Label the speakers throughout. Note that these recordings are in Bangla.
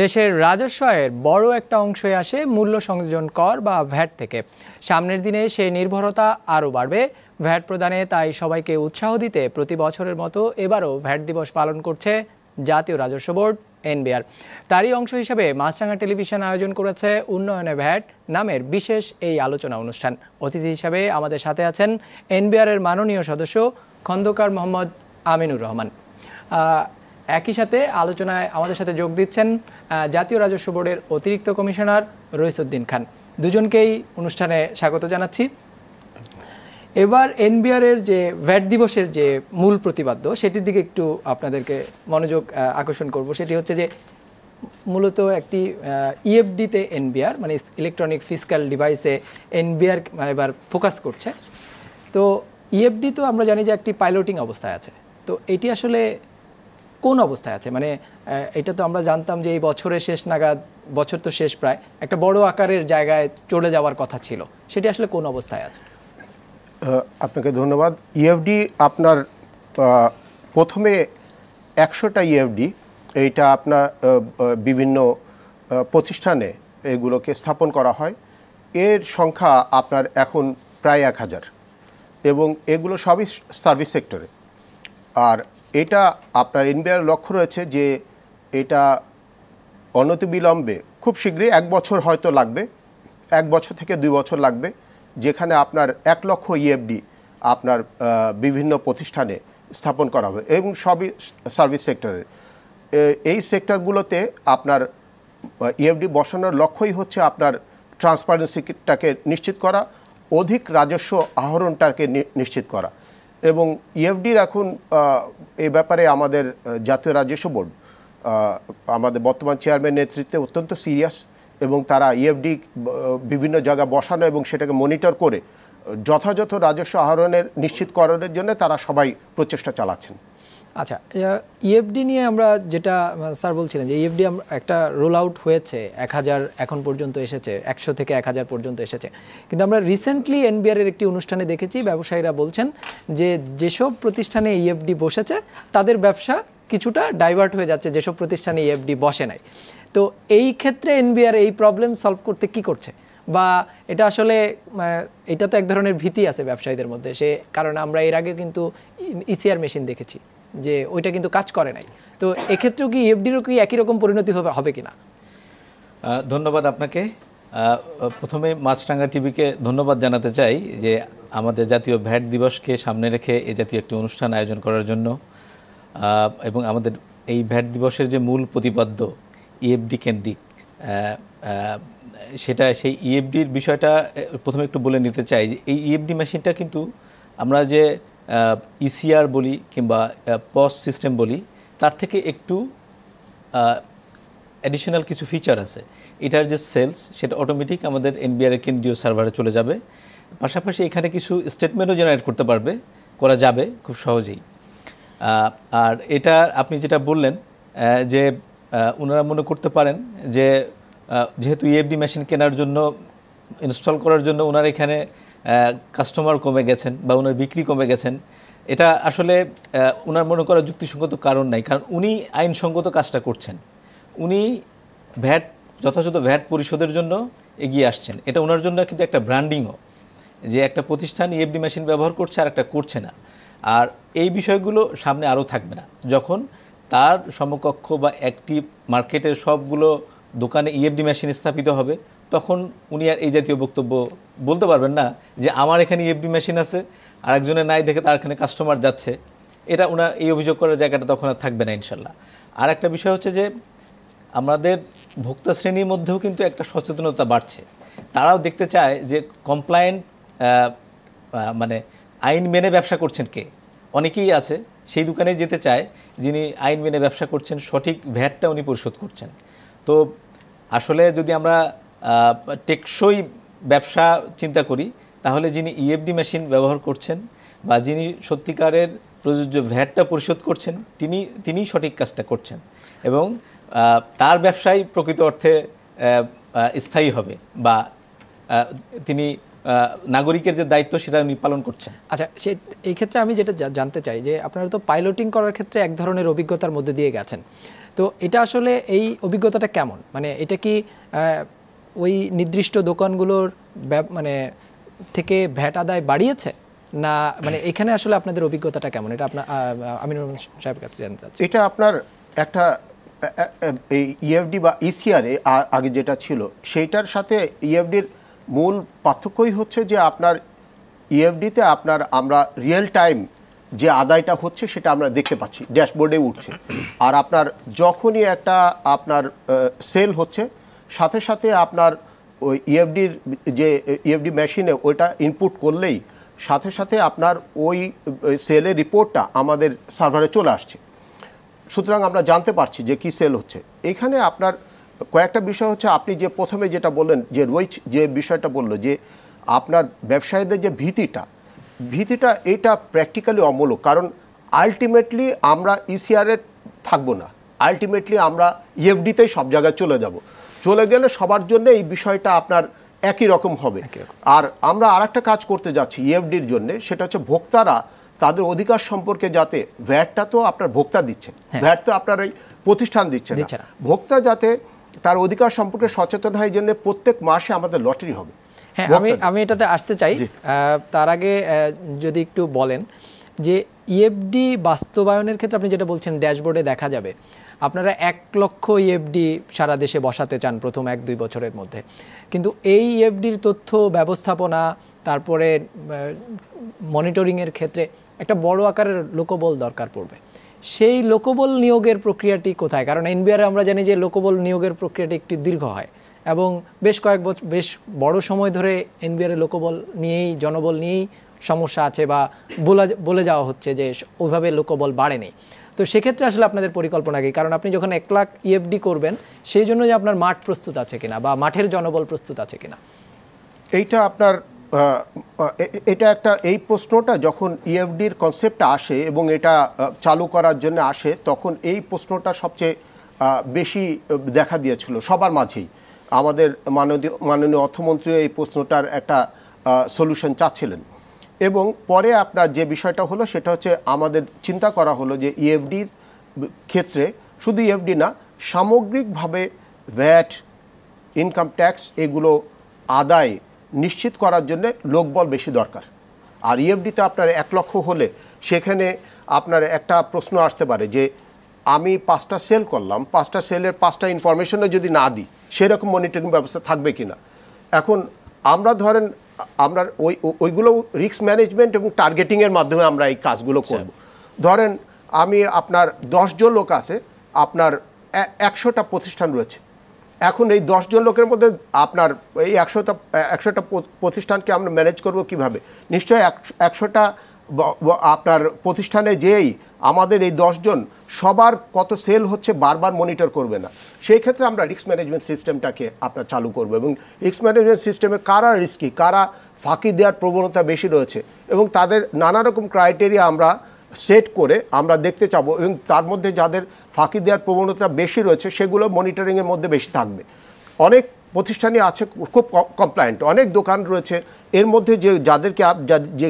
Speaker 1: দেশের রাজস্ব আয়ের বড় একটা অংশই আসে মূল্য সংযোজন কর বা ভ্যাট থেকে সামনের দিনে সে নির্ভরতা আরও বাড়বে ভ্যাট প্রদানে তাই সবাইকে উৎসাহ দিতে প্রতি বছরের মতো এবারও ভ্যাট দিবস পালন করছে জাতীয় রাজস্ব বোর্ড এনবিআর তারই অংশ হিসেবে মাছরাঙা টেলিভিশন আয়োজন করেছে উন্নয়নে ভ্যাট নামের বিশেষ এই আলোচনা অনুষ্ঠান অতিথি হিসাবে আমাদের সাথে আছেন এনবিআরের মাননীয় সদস্য খন্দকার মোহাম্মদ আমিনুর রহমান একই সাথে আলোচনায় আমাদের সাথে যোগ দিচ্ছেন জাতীয় রাজস্ব বোর্ডের অতিরিক্ত কমিশনার রইসুদ্দিন খান দুজনকেই অনুষ্ঠানে স্বাগত জানাচ্ছি এবার এনবিআরের যে ভ্যাট দিবসের যে মূল প্রতিপাদ্য সেটির দিকে একটু আপনাদেরকে মনোযোগ আকর্ষণ করব সেটি হচ্ছে যে মূলত একটি ইএফডিতে e এনবিআর মানে ইলেকট্রনিক ফিজিক্যাল ডিভাইসে এনবিআর মানে এবার ফোকাস করছে তো ইএফডি e তো আমরা জানি যে একটি পাইলটিং অবস্থায় আছে তো এটি আসলে কোন অবস্থায় আছে মানে এটা তো আমরা জানতাম যে এই বছরের শেষ নাগাদ বছর তো শেষ প্রায় একটা বড় আকারের জায়গায় চলে যাওয়ার কথা ছিল সেটি আসলে কোন অবস্থায় আছে
Speaker 2: আপনাকে ধন্যবাদ ইএফডি e আপনার প্রথমে একশোটা ইএফডি e এইটা আপনার বিভিন্ন প্রতিষ্ঠানে এগুলোকে স্থাপন করা হয় এর সংখ্যা আপনার এখন প্রায় এক হাজার এবং এগুলো সবই সার্ভিস সেক্টরে আর এটা আপনার এনবিআর লক্ষ্য রয়েছে যে এটা অনতিবিলম্বে খুব শীঘ্রই এক বছর হয়তো লাগবে এক বছর থেকে দুই বছর লাগবে যেখানে আপনার এক লক্ষ ইএফডি e আপনার বিভিন্ন প্রতিষ্ঠানে স্থাপন করা হবে এবং সবই সার্ভিস সেক্টরের এই সেক্টরগুলোতে আপনার ইএফডি e বসানোর লক্ষ্যই হচ্ছে আপনার ট্রান্সপারেন্সিটাকে নিশ্চিত করা অধিক রাজস্ব আহরণটাকে নিশ্চিত করা এবং ইএফডির e এখন এ ব্যাপারে আমাদের জাতীয় রাজস্ব বোর্ড আমাদের বর্তমান চেয়ারম্যান নেতৃত্বে অত্যন্ত সিরিয়াস এবং তারা ইএফডি e বিভিন্ন জায়গা বসানো এবং সেটাকে মনিটর করে যথাযথ রাজস্ব আহরণের নিশ্চিতকরণের জন্য তারা সবাই প্রচেষ্টা চালাচ্ছেন আচ্ছা
Speaker 1: ইএফডি e নিয়ে আমরা যেটা স্যার বলছিলেন যে ইএফডি e একটা রোল আউট হয়েছে এক হাজার এখন পর্যন্ত এসেছে একশো থেকে এক হাজার পর্যন্ত এসেছে কিন্তু আমরা রিসেন্টলি এনবিআরের একটি অনুষ্ঠানে দেখেছি ব্যবসায়ীরা বলছেন যে যেসব প্রতিষ্ঠানে ইএফডি e বসেছে তাদের ব্যবসা কিছুটা ডাইভার্ট হয়ে যাচ্ছে যেসব প্রতিষ্ঠানে ইএফডি বসে নাই তো এই ক্ষেত্রে এনবিআর এই প্রবলেম সলভ করতে কি করছে বা এটা আসলে এটা তো এক ধরনের ভীতি আছে ব্যবসায়ীদের মধ্যে সে কারণ আমরা এর আগে কিন্তু ইসিআর মেশিন দেখেছি যে ওইটা কিন্তু কাজ করে নাই তো এক্ষেত্রেও কি এফডিরও কি একই রকম পরিণতি হবে কি না
Speaker 3: ধন্যবাদ আপনাকে প্রথমে মাছরাঙ্গা টিভিকে ধন্যবাদ জানাতে চাই যে আমাদের জাতীয় ভ্যাট দিবসকে সামনে রেখে এ জাতীয় একটি অনুষ্ঠান আয়োজন করার জন্য এবং আমাদের এই ভ্যাট দিবসের যে মূল প্রতিপাদ্য ইএফডি e কেন্দ্রিক সেটা সেই ইএফডির e বিষয়টা প্রথমে একটু বলে নিতে চাই যে এই ইএফডি e মেশিনটা কিন্তু আমরা যে ইসিআর e বলি কিংবা পস সিস্টেম বলি তার থেকে একটু অ্যাডিশনাল কিছু ফিচার আছে এটার যে সেলস সেটা অটোমেটিক আমাদের এনবিআরের কেন্দ্রীয় সার্ভারে চলে যাবে পাশাপাশি এখানে কিছু স্টেটমেন্টও জেনারেট করতে পারবে করা যাবে খুব সহজেই আর এটা আপনি যেটা বললেন যে ওনারা মনে করতে পারেন যে যেহেতু ইএফডি e মেশিন কেনার জন্য ইনস্টল করার জন্য ওনারা এখানে কাস্টমার কমে গেছেন বা ওনার বিক্রি কমে গেছেন এটা আসলে ওনার মনে করা যুক্তিসঙ্গত কারণ নাই কারণ উনি আইনসঙ্গত কাজটা করছেন উনি ভ্যাট যথাযথ ভ্যাট পরিশোধের জন্য এগিয়ে আসছেন এটা ওনার জন্য কিন্তু একটা ব্র্যান্ডিংও যে একটা প্রতিষ্ঠান ইএফডি e মেশিন ব্যবহার করছে আর একটা করছে না আর এই বিষয়গুলো সামনে আরও থাকবে না যখন তার সমকক্ষ বা অ্যাক্টিভ মার্কেটের সবগুলো দোকানে ইএফডি e মেশিন স্থাপিত হবে তখন উনি আর এই জাতীয় বক্তব্য বলতে পারবেন না যে আমার এখানে এফবি e মেশিন আছে আর একজনের নাই দেখে তার এখানে কাস্টমার যাচ্ছে এটা ওনার এই অভিযোগ করার জায়গাটা তখন আর থাকবে না ইনশাল্লাহ আর একটা বিষয় হচ্ছে যে আমাদের ভোক্তা শ্রেণীর মধ্যেও কিন্তু একটা সচেতনতা বাড়ছে তারাও দেখতে চায় যে কমপ্লায়েন্ট মানে আইন মেনে ব্যবসা করছেন কে অনেকেই আছে সেই দোকানে যেতে চায় যিনি আইন মেনে ব্যবসা করছেন সঠিক ভ্যাটটা উনি পরিশোধ করছেন তো আসলে যদি আমরা টেকসই ব্যবসা চিন্তা করি তাহলে যিনি ইএফডি e মেশিন ব্যবহার করছেন বা যিনি সত্যিকারের প্রযোজ্য ভ্যাটটা পরিশোধ করছেন তিনি তিনি সঠিক কাজটা করছেন এবং তার ব্যবসায় প্রকৃত অর্থে স্থায়ী হবে বা তিনি নাগরিকের যে দায়িত্ব সেটা উনি পালন করছেন
Speaker 1: আচ্ছা সে এই ক্ষেত্রে আমি যেটা জানতে চাই যে আপনারা তো পাইলটিং করার ক্ষেত্রে এক ধরনের অভিজ্ঞতার মধ্যে দিয়ে গেছেন তো এটা আসলে এই অভিজ্ঞতাটা কেমন মানে এটা কি ওই নির্দিষ্ট দোকানগুলোর মানে থেকে ভ্যাট আদায় বাড়িয়েছে না মানে এখানে আসলে আপনাদের অভিজ্ঞতাটা কেমন এটা আপনার আমিনুর রহমান সাহেবের কাছে জানতে চাচ্ছি
Speaker 2: এটা আপনার একটা ইএফডি e বা ইসিআরে e আগে যেটা ছিল সেইটার সাথে ইএফডির e মূল পার্থক্যই হচ্ছে যে আপনার ইএফডিতে আপনার আমরা রিয়েল টাইম যে আদায়টা হচ্ছে সেটা আমরা দেখতে পাচ্ছি ড্যাশবোর্ডে উঠছে আর আপনার যখনই একটা আপনার সেল হচ্ছে সাথে সাথে আপনার ওই ইএফডির e যে ইএফডি e মেশিনে ওইটা ইনপুট করলেই সাথে সাথে আপনার ওই সেলের রিপোর্টটা আমাদের সার্ভারে চলে আসছে সুতরাং আমরা জানতে পারছি যে কি সেল হচ্ছে এখানে আপনার কয়েকটা বিষয় হচ্ছে আপনি যে প্রথমে যেটা বললেন যে রইচ যে বিষয়টা বলল যে আপনার ব্যবসায়ীদের যে ভীতিটা ভীতিটা এটা প্র্যাকটিক্যালি অমূলক কারণ আলটিমেটলি আমরা ইসিআরের e থাকবো না আলটিমেটলি আমরা ইএফডিতেই সব জায়গায় চলে যাব চলে গেলে সবার জন্য এই বিষয়টা আপনার একই রকম হবে আর আমরা আর একটা কাজ করতে যাচ্ছি ইএফডির e জন্য সেটা হচ্ছে ভোক্তারা তাদের অধিকার সম্পর্কে যাতে ভ্যাটটা তো আপনার ভোক্তা দিচ্ছে হ্যাঁ। ভ্যাট তো আপনার এই প্রতিষ্ঠান দিচ্ছে ভোক্তা যাতে তার অধিকার সম্পর্কে সচেতন হয় জন্য প্রত্যেক মাসে আমাদের লটারি হবে হ্যাঁ আমি আমি এটাতে
Speaker 1: আসতে চাই তার আগে যদি একটু বলেন যে ইএফডি e বাস্তবায়নের ক্ষেত্রে আপনি যেটা বলছেন ড্যাশবোর্ডে দেখা যাবে আপনারা এক লক্ষ ইএফডি e সারা দেশে বসাতে চান প্রথম এক দুই বছরের মধ্যে কিন্তু এই ইএফডির e তথ্য ব্যবস্থাপনা তারপরে মনিটরিংয়ের ক্ষেত্রে একটা বড় আকারের লোকবল দরকার পড়বে সেই লোকবল নিয়োগের প্রক্রিয়াটি কোথায় কারণ এনবিআরে আমরা জানি যে লোকবল নিয়োগের প্রক্রিয়াটি একটি দীর্ঘ হয় এবং বেশ কয়েক বছর বেশ বড় সময় ধরে এনবিআরে লোকবল নিয়েই জনবল নিয়েই সমস্যা আছে বা বলে বলে যাওয়া হচ্ছে যে ওইভাবে লোকবল বাড়েনি তো সেক্ষেত্রে আসলে আপনাদের পরিকল্পনা কি কারণ আপনি যখন এক লাখ ইএফডি e করবেন সেই জন্য যে আপনার মাঠ প্রস্তুত আছে কিনা বা মাঠের জনবল প্রস্তুত আছে কিনা
Speaker 2: এইটা আপনার এটা একটা এই প্রশ্নটা যখন ইএফডির e কনসেপ্টটা আসে এবং এটা চালু করার জন্য আসে তখন এই প্রশ্নটা সবচেয়ে বেশি দেখা দিয়েছিল সবার মাঝেই আমাদের মাননীয় মাননীয় অর্থমন্ত্রী এই প্রশ্নটার একটা সলিউশন চাচ্ছিলেন এবং পরে আপনার যে বিষয়টা হলো সেটা হচ্ছে আমাদের চিন্তা করা হলো যে ইএফডির e ক্ষেত্রে শুধু ইএফডি e না সামগ্রিকভাবে ভ্যাট ইনকাম ট্যাক্স এগুলো আদায় নিশ্চিত করার জন্য লোকবল বেশি দরকার আর ইএফডিতে e আপনার এক লক্ষ হলে সেখানে আপনার একটা প্রশ্ন আসতে পারে যে আমি পাঁচটা সেল করলাম পাঁচটা সেলের পাঁচটা ইনফরমেশনও যদি না দিই সেরকম মনিটরিং ব্যবস্থা থাকবে কি না এখন আমরা ধরেন আপনার ওই ওইগুলো রিস্ক ম্যানেজমেন্ট এবং টার্গেটিংয়ের মাধ্যমে আমরা এই কাজগুলো আচ্ছা। করব ধরেন আমি আপনার দশজন লোক আছে আপনার একশোটা প্রতিষ্ঠান রয়েছে এখন এই দশজন লোকের মধ্যে আপনার এই একশোটা একশোটা প্রতিষ্ঠানকে আমরা ম্যানেজ করব কিভাবে নিশ্চয়ই একশোটা আপনার প্রতিষ্ঠানে যেই আমাদের এই দশজন সবার কত সেল হচ্ছে বারবার মনিটর করবে না সেই ক্ষেত্রে আমরা রিস্ক ম্যানেজমেন্ট সিস্টেমটাকে আপনার চালু করব এবং রিস্ক ম্যানেজমেন্ট সিস্টেমে কারা রিস্কি কারা ফাঁকি দেওয়ার প্রবণতা বেশি রয়েছে এবং তাদের নানা রকম ক্রাইটেরিয়া আমরা সেট করে আমরা দেখতে চাবো এবং তার মধ্যে যাদের ফাঁকি দেওয়ার প্রবণতা বেশি রয়েছে সেগুলো মনিটরিংয়ের মধ্যে বেশি থাকবে অনেক প্রতিষ্ঠানই আছে খুব কমপ্লায়েন্ট অনেক দোকান রয়েছে এর মধ্যে যে যাদেরকে যে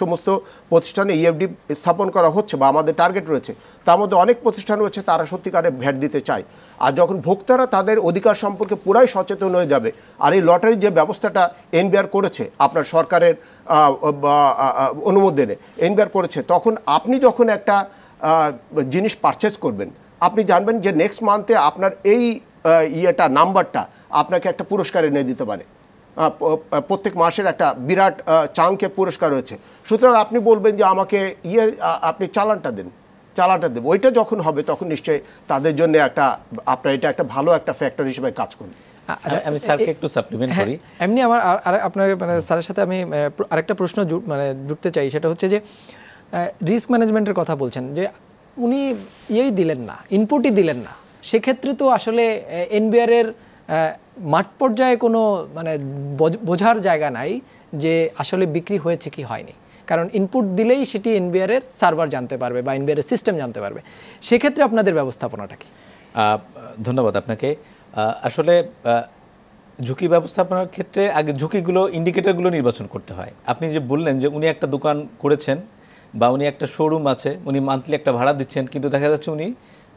Speaker 2: সমস্ত প্রতিষ্ঠানে ইএফডি e স্থাপন করা হচ্ছে বা আমাদের টার্গেট রয়েছে তার মধ্যে অনেক প্রতিষ্ঠান রয়েছে তারা সত্যিকারে ভ্যাট দিতে চায় আর যখন ভোক্তারা তাদের অধিকার সম্পর্কে পুরাই সচেতন হয়ে যাবে আর এই লটারির যে ব্যবস্থাটা এনবিআর করেছে আপনার সরকারের অনুমোদনে এনবিআর করেছে তখন আপনি যখন একটা জিনিস পারচেস করবেন আপনি জানবেন যে নেক্সট মান্থে আপনার এই ইয়েটা নাম্বারটা আপনাকে একটা পুরস্কার এনে দিতে পারে প্রত্যেক মাসের একটা বিরাট চাঙ্কে পুরস্কার রয়েছে সুতরাং আপনি বলবেন যে আমাকে ইয়ে আপনি চালানটা দেন চালানটা দেব ওইটা যখন হবে তখন নিশ্চয়ই তাদের জন্য একটা আপনার এটা একটা ভালো একটা ফ্যাক্টর হিসেবে কাজ করবে আচ্ছা, আমি স্যারকে একটু সাপ্লিমেন্ট হ্যাঁ, করি
Speaker 1: এমনি আমার আর আপনার মানে স্যারের সাথে আমি আরেকটা প্রশ্ন মানে জুড়তে চাই সেটা হচ্ছে যে রিস্ক ম্যানেজমেন্টের কথা বলছেন যে উনি ইয়েই দিলেন না ইনপুটই দিলেন না সেক্ষেত্রে তো আসলে এনবিআরের এর মাঠ পর্যায়ে কোনো মানে বোঝার জায়গা নাই যে আসলে বিক্রি হয়েছে কি হয়নি কারণ ইনপুট দিলেই সেটি এনবিআরের সার্ভার জানতে পারবে বা এনবিআরের সিস্টেম জানতে পারবে সেক্ষেত্রে আপনাদের ব্যবস্থাপনাটা কি
Speaker 3: ধন্যবাদ আপনাকে আসলে ঝুঁকি ব্যবস্থাপনার ক্ষেত্রে আগে ঝুঁকিগুলো ইন্ডিকেটারগুলো নির্বাচন করতে হয় আপনি যে বললেন যে উনি একটা দোকান করেছেন বা উনি একটা শোরুম আছে উনি মান্থলি একটা ভাড়া দিচ্ছেন কিন্তু দেখা যাচ্ছে উনি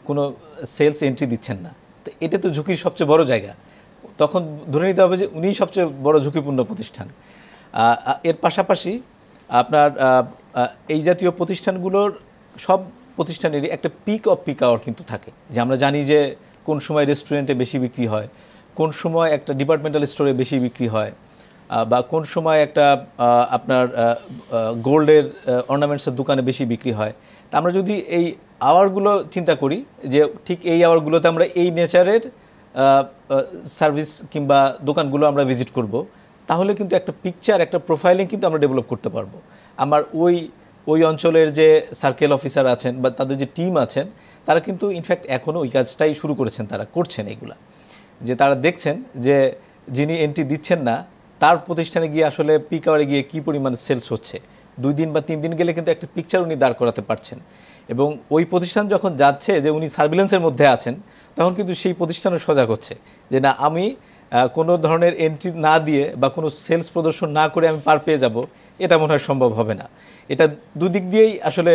Speaker 3: কোনো সেলস এন্ট্রি দিচ্ছেন না এটা তো ঝুঁকির সবচেয়ে বড় জায়গা তখন ধরে নিতে হবে যে উনিই সবচেয়ে বড় ঝুঁকিপূর্ণ প্রতিষ্ঠান এর পাশাপাশি আপনার এই জাতীয় প্রতিষ্ঠানগুলোর সব প্রতিষ্ঠানেরই একটা পিক অফ পিক আওয়ার কিন্তু থাকে যে আমরা জানি যে কোন সময় রেস্টুরেন্টে বেশি বিক্রি হয় কোন সময় একটা ডিপার্টমেন্টাল স্টোরে বেশি বিক্রি হয় বা কোন সময় একটা আপনার গোল্ডের অর্নামেন্টসের দোকানে বেশি বিক্রি হয় আমরা যদি এই আওয়ারগুলো চিন্তা করি যে ঠিক এই আওয়ারগুলোতে আমরা এই নেচারের সার্ভিস কিংবা দোকানগুলো আমরা ভিজিট করব তাহলে কিন্তু একটা পিকচার একটা প্রোফাইলিং কিন্তু আমরা ডেভেলপ করতে পারবো আমার ওই ওই অঞ্চলের যে সার্কেল অফিসার আছেন বা তাদের যে টিম আছেন তারা কিন্তু ইনফ্যাক্ট এখনও ওই কাজটাই শুরু করেছেন তারা করছেন এইগুলা যে তারা দেখছেন যে যিনি এন্ট্রি দিচ্ছেন না তার প্রতিষ্ঠানে গিয়ে আসলে পিক আওয়ারে গিয়ে কী পরিমাণ সেলস হচ্ছে দুই দিন বা তিন দিন গেলে কিন্তু একটা পিকচার উনি দাঁড় করাতে পারছেন এবং ওই প্রতিষ্ঠান যখন যাচ্ছে যে উনি সার্ভিলেন্সের মধ্যে আছেন তখন কিন্তু সেই প্রতিষ্ঠানও সজাগ হচ্ছে যে না আমি কোনো ধরনের এন্ট্রি না দিয়ে বা কোনো সেলস প্রদর্শন না করে আমি পার পেয়ে যাব এটা মনে হয় সম্ভব হবে না এটা দুদিক দিয়েই আসলে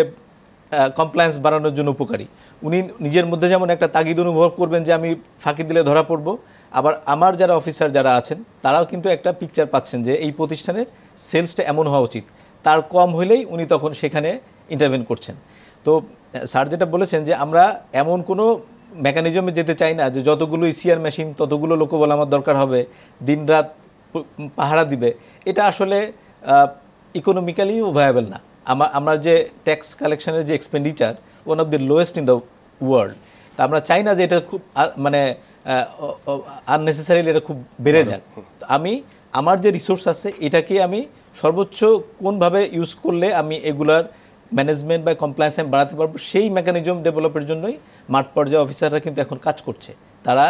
Speaker 3: কমপ্লায়েন্স বাড়ানোর জন্য উপকারী উনি নিজের মধ্যে যেমন একটা তাগিদ অনুভব করবেন যে আমি ফাঁকি দিলে ধরা পড়ব আবার আমার যারা অফিসার যারা আছেন তারাও কিন্তু একটা পিকচার পাচ্ছেন যে এই প্রতিষ্ঠানের সেলসটা এমন হওয়া উচিত তার কম হলেই উনি তখন সেখানে ইন্টারভেন করছেন তো স্যার যেটা বলেছেন যে আমরা এমন কোনো মেকানিজমে যেতে চাই না যে যতগুলো ইসিআর মেশিন ততগুলো লোকবল আমার দরকার হবে দিনরাত পাহারা দিবে এটা আসলে ইকোনমিক্যালি ভায়াবেল না আমার আমার যে ট্যাক্স কালেকশনের যে expenditure one of the lowest in the world তা আমরা চাই না যে এটা খুব মানে আননেসেসারিলি এটা খুব বেড়ে যাক আমি আমার যে রিসোর্স আছে এটাকে আমি সর্বোচ্চ কোনভাবে ইউজ করলে আমি এগুলার ম্যানেজমেন্ট বা কমপ্লায়েন্স আমি বাড়াতে পারবো সেই মেকানিজম ডেভেলপের জন্যই মাঠ পর্যায়ে অফিসাররা কিন্তু এখন কাজ করছে তারা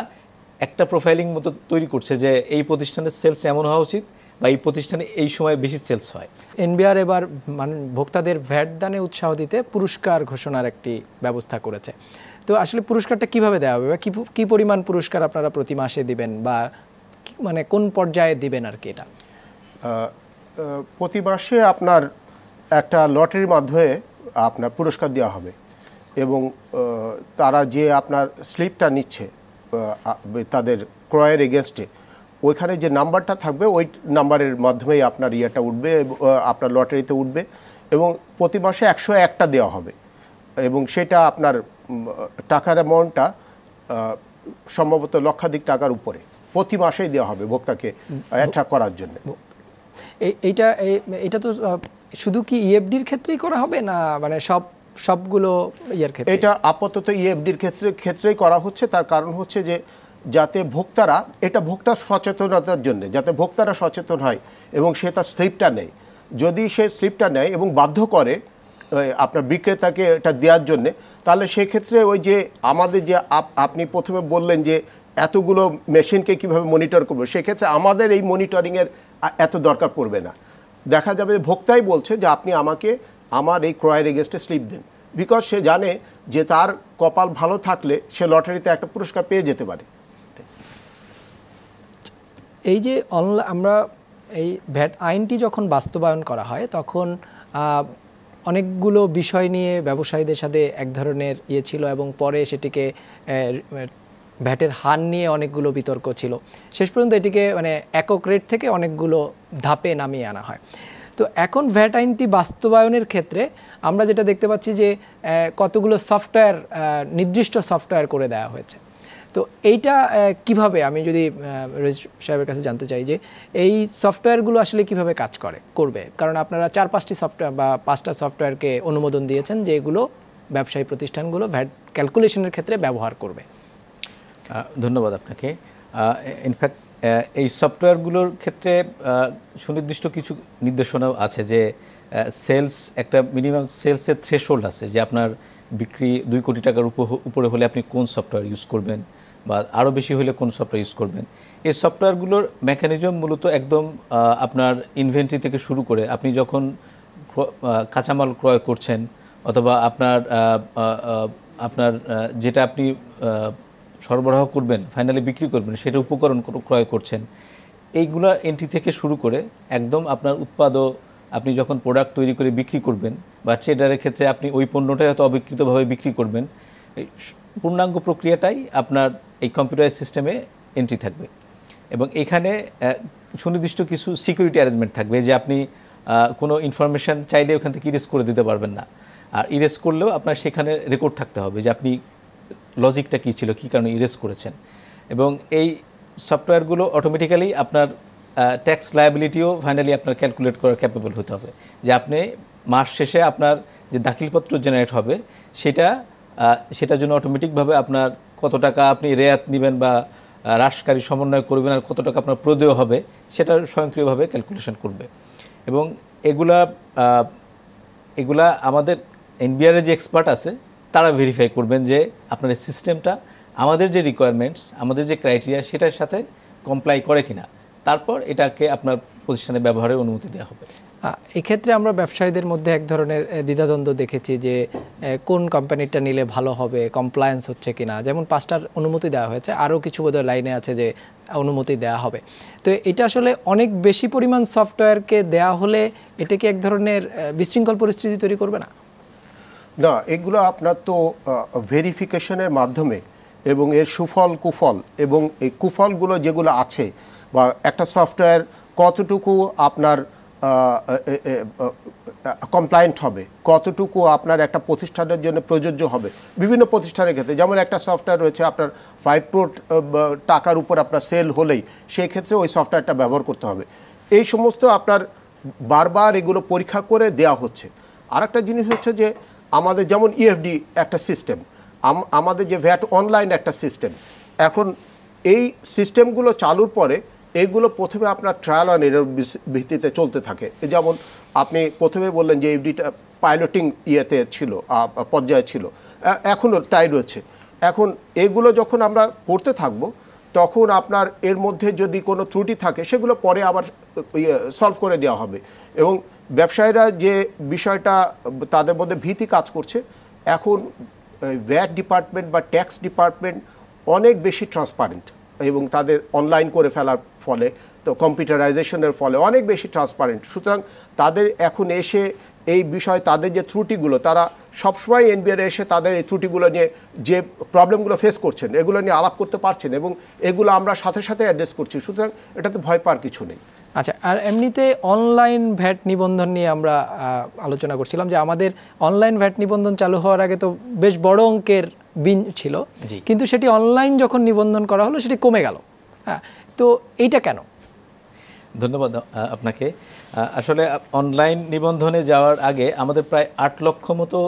Speaker 3: একটা প্রোফাইলিং মতো তৈরি করছে যে এই প্রতিষ্ঠানের সেলস এমন হওয়া উচিত বা এই প্রতিষ্ঠানে এই সময় বেশি সেলস হয়
Speaker 1: এনবিআর এবার মানে ভোক্তাদের ভ্যাট দানে উৎসাহ দিতে পুরস্কার ঘোষণার একটি ব্যবস্থা করেছে তো আসলে পুরস্কারটা কিভাবে দেওয়া হবে বা কী পরিমাণ পুরস্কার আপনারা প্রতি মাসে দিবেন বা মানে কোন পর্যায়ে দিবেন আর কি এটা
Speaker 2: প্রতি মাসে আপনার একটা লটারির মাধ্যমে আপনার পুরস্কার দেওয়া হবে এবং তারা যে আপনার স্লিপটা নিচ্ছে তাদের ক্রয়ের এগেনস্টে ওইখানে যে নাম্বারটা থাকবে ওই নাম্বারের মাধ্যমেই আপনার ইয়েটা উঠবে আপনার লটারিতে উঠবে এবং প্রতি মাসে একশো একটা দেওয়া হবে এবং সেটা আপনার টাকার অ্যামাউন্টটা সম্ভবত লক্ষাধিক টাকার উপরে প্রতি মাসেই দেওয়া হবে ভোক্তাকে অ্যাট্রাক্ট করার জন্য
Speaker 1: এইটা এটা তো শুধু কি ইএফডির e ক্ষেত্রেই করা হবে না মানে সব সবগুলো ইয়ের ক্ষেত্রে এটা
Speaker 2: আপাতত ইএফডির e ক্ষেত্রে ক্ষেত্রেই করা হচ্ছে তার কারণ হচ্ছে যে যাতে ভোক্তারা এটা ভোক্তার সচেতনতার জন্য যাতে ভোক্তারা সচেতন হয় এবং সে তার স্লিপটা নেয় যদি সে স্লিপটা নেয় এবং বাধ্য করে আপনার বিক্রেতাকে এটা দেওয়ার জন্যে তাহলে সেক্ষেত্রে ওই যে আমাদের যে আপনি প্রথমে বললেন যে এতগুলো মেশিনকে কিভাবে মনিটর করবো সেক্ষেত্রে আমাদের এই মনিটরিংয়ের এত দরকার পড়বে না দেখা যাবে ভোক্তাই বলছে যে আপনি আমাকে আমার এই ক্রয়ের এগেস্টে স্লিপ দেন বিকজ সে জানে যে তার কপাল ভালো থাকলে সে লটারিতে একটা পুরস্কার পেয়ে যেতে পারে
Speaker 1: এই যে অনলাইন আমরা এই ভ্যাট আইনটি যখন বাস্তবায়ন করা হয় তখন অনেকগুলো বিষয় নিয়ে ব্যবসায়ীদের সাথে এক ধরনের ইয়ে ছিল এবং পরে সেটিকে ভ্যাটের হার নিয়ে অনেকগুলো বিতর্ক ছিল শেষ পর্যন্ত এটিকে মানে একক রেট থেকে অনেকগুলো ধাপে নামিয়ে আনা হয় তো এখন ভ্যাট আইনটি বাস্তবায়নের ক্ষেত্রে আমরা যেটা দেখতে পাচ্ছি যে কতগুলো সফটওয়্যার নির্দিষ্ট সফটওয়্যার করে দেওয়া হয়েছে তো এইটা কিভাবে আমি যদি সাহেবের কাছে জানতে চাই যে এই সফটওয়্যারগুলো আসলে কিভাবে কাজ করে করবে কারণ আপনারা চার পাঁচটি সফটওয়্যার বা পাঁচটা সফটওয়্যারকে অনুমোদন দিয়েছেন যে এগুলো ব্যবসায়ী প্রতিষ্ঠানগুলো ভ্যাট ক্যালকুলেশনের ক্ষেত্রে ব্যবহার করবে
Speaker 3: ধন্যবাদ আপনাকে ইনফ্যাক্ট এই সফটওয়্যারগুলোর ক্ষেত্রে সুনির্দিষ্ট কিছু নির্দেশনাও আছে যে সেলস একটা মিনিমাম সেলসের থ্রেশহোল্ড আছে যে আপনার বিক্রি দুই কোটি টাকার উপরে হলে আপনি কোন সফটওয়্যার ইউজ করবেন বা আরও বেশি হলে কোন সফটওয়্যার ইউজ করবেন এই সফটওয়্যারগুলোর মেকানিজম মূলত একদম আপনার ইনভেন্টরি থেকে শুরু করে আপনি যখন কাঁচামাল ক্রয় করছেন অথবা আপনার আপনার যেটা আপনি সরবরাহ করবেন ফাইনালি বিক্রি করবেন সেটা উপকরণ ক্রয় করছেন এইগুলা এন্ট্রি থেকে শুরু করে একদম আপনার উৎপাদ আপনি যখন প্রোডাক্ট তৈরি করে বিক্রি করবেন বা ট্রেডারের ক্ষেত্রে আপনি ওই পণ্যটাই হয়তো অবিকৃতভাবে বিক্রি করবেন পূর্ণাঙ্গ প্রক্রিয়াটাই আপনার এই কম্পিউটার সিস্টেমে এন্ট্রি থাকবে এবং এখানে সুনির্দিষ্ট কিছু সিকিউরিটি অ্যারেঞ্জমেন্ট থাকবে যে আপনি কোনো ইনফরমেশান চাইলে ওখান থেকে ইরেস করে দিতে পারবেন না আর ইরেস করলেও আপনার সেখানে রেকর্ড থাকতে হবে যে আপনি লজিকটা কী ছিল কী কারণে ইরেজ করেছেন এবং এই সফটওয়্যারগুলো অটোমেটিক্যালি আপনার ট্যাক্স লায়াবিলিটিও ফাইনালি আপনার ক্যালকুলেট করার ক্যাপেবল হতে হবে যে আপনি মাস শেষে আপনার যে দাখিলপত্র জেনারেট হবে সেটা সেটার জন্য অটোমেটিকভাবে আপনার কত টাকা আপনি রেয়াত নেবেন বা হ্রাসকারী সমন্বয় করবেন আর কত টাকা আপনার প্রদেয় হবে সেটা স্বয়ংক্রিয়ভাবে ক্যালকুলেশন করবে এবং এগুলা এগুলা আমাদের এনবিআরের যে এক্সপার্ট আছে তারা ভেরিফাই করবেন যে আপনার সিস্টেমটা আমাদের যে রিকোয়ারমেন্টস আমাদের যে ক্রাইটেরিয়া সেটার সাথে কমপ্লাই করে কিনা তারপর এটাকে আপনার প্রতিষ্ঠানে ব্যবহারের অনুমতি দেওয়া হবে
Speaker 1: এক্ষেত্রে আমরা ব্যবসায়ীদের মধ্যে এক ধরনের দ্বিধাদ্বন্দ্ব দেখেছি যে কোন কোম্পানিটা নিলে ভালো হবে কমপ্লায়েন্স হচ্ছে কিনা যেমন পাঁচটার অনুমতি দেওয়া হয়েছে আরও কিছু বোধহয় লাইনে আছে যে অনুমতি দেওয়া হবে তো এটা আসলে অনেক বেশি পরিমাণ সফটওয়্যারকে দেয়া হলে এটা কি এক ধরনের বিশৃঙ্খল পরিস্থিতি তৈরি করবে না
Speaker 2: না এগুলো আপনার তো ভেরিফিকেশনের মাধ্যমে এবং এর সুফল কুফল এবং এই কুফলগুলো যেগুলো আছে বা একটা সফটওয়্যার কতটুকু আপনার কমপ্লায়েন্ট হবে কতটুকু আপনার একটা প্রতিষ্ঠানের জন্য প্রযোজ্য হবে বিভিন্ন প্রতিষ্ঠানের ক্ষেত্রে যেমন একটা সফটওয়্যার রয়েছে আপনার ফাইভ প্রো টাকার উপর আপনার সেল হলেই সেই ক্ষেত্রে ওই সফটওয়্যারটা ব্যবহার করতে হবে এই সমস্ত আপনার বারবার এগুলো পরীক্ষা করে দেয়া হচ্ছে আর একটা জিনিস হচ্ছে যে আমাদের যেমন ইএফডি e একটা সিস্টেম আমাদের যে ভ্যাট অনলাইন একটা সিস্টেম এখন এই সিস্টেমগুলো চালুর পরে এইগুলো প্রথমে আপনার ট্রায়াল অ্যান্ড এর ভিত্তিতে চলতে থাকে যেমন আপনি প্রথমে বললেন যে এফডিটা e পাইলটিং ইয়েতে ছিল পর্যায়ে ছিল এখনও তাই রয়েছে এখন এগুলো যখন আমরা করতে থাকব তখন আপনার এর মধ্যে যদি কোনো ত্রুটি থাকে সেগুলো পরে আবার সলভ ইয়ে, করে দেওয়া হবে এবং ব্যবসায়ীরা যে বিষয়টা তাদের মধ্যে ভীতি কাজ করছে এখন ভ্যাট ডিপার্টমেন্ট বা ট্যাক্স ডিপার্টমেন্ট অনেক বেশি ট্রান্সপারেন্ট এবং তাদের অনলাইন করে ফেলার ফলে তো কম্পিউটারাইজেশনের ফলে অনেক বেশি ট্রান্সপারেন্ট সুতরাং তাদের এখন এসে এই বিষয় তাদের যে ত্রুটিগুলো তারা সবসময় এনবিআর এসে তাদের এই ত্রুটিগুলো নিয়ে যে প্রবলেমগুলো ফেস করছেন এগুলো নিয়ে আলাপ করতে পারছেন এবং এগুলো আমরা সাথে সাথে অ্যাড্রেস করছি সুতরাং এটাতে ভয় পাওয়ার কিছু নেই আচ্ছা আর এমনিতে
Speaker 1: অনলাইন ভ্যাট নিবন্ধন নিয়ে আমরা আলোচনা করছিলাম যে আমাদের অনলাইন ভ্যাট নিবন্ধন চালু হওয়ার আগে তো বেশ বড় অঙ্কের বিন ছিল কিন্তু সেটি অনলাইন যখন নিবন্ধন করা হলো সেটি কমে গেল হ্যাঁ তো এইটা কেন
Speaker 3: ধন্যবাদ আপনাকে আসলে অনলাইন নিবন্ধনে যাওয়ার আগে আমাদের প্রায় আট লক্ষ মতো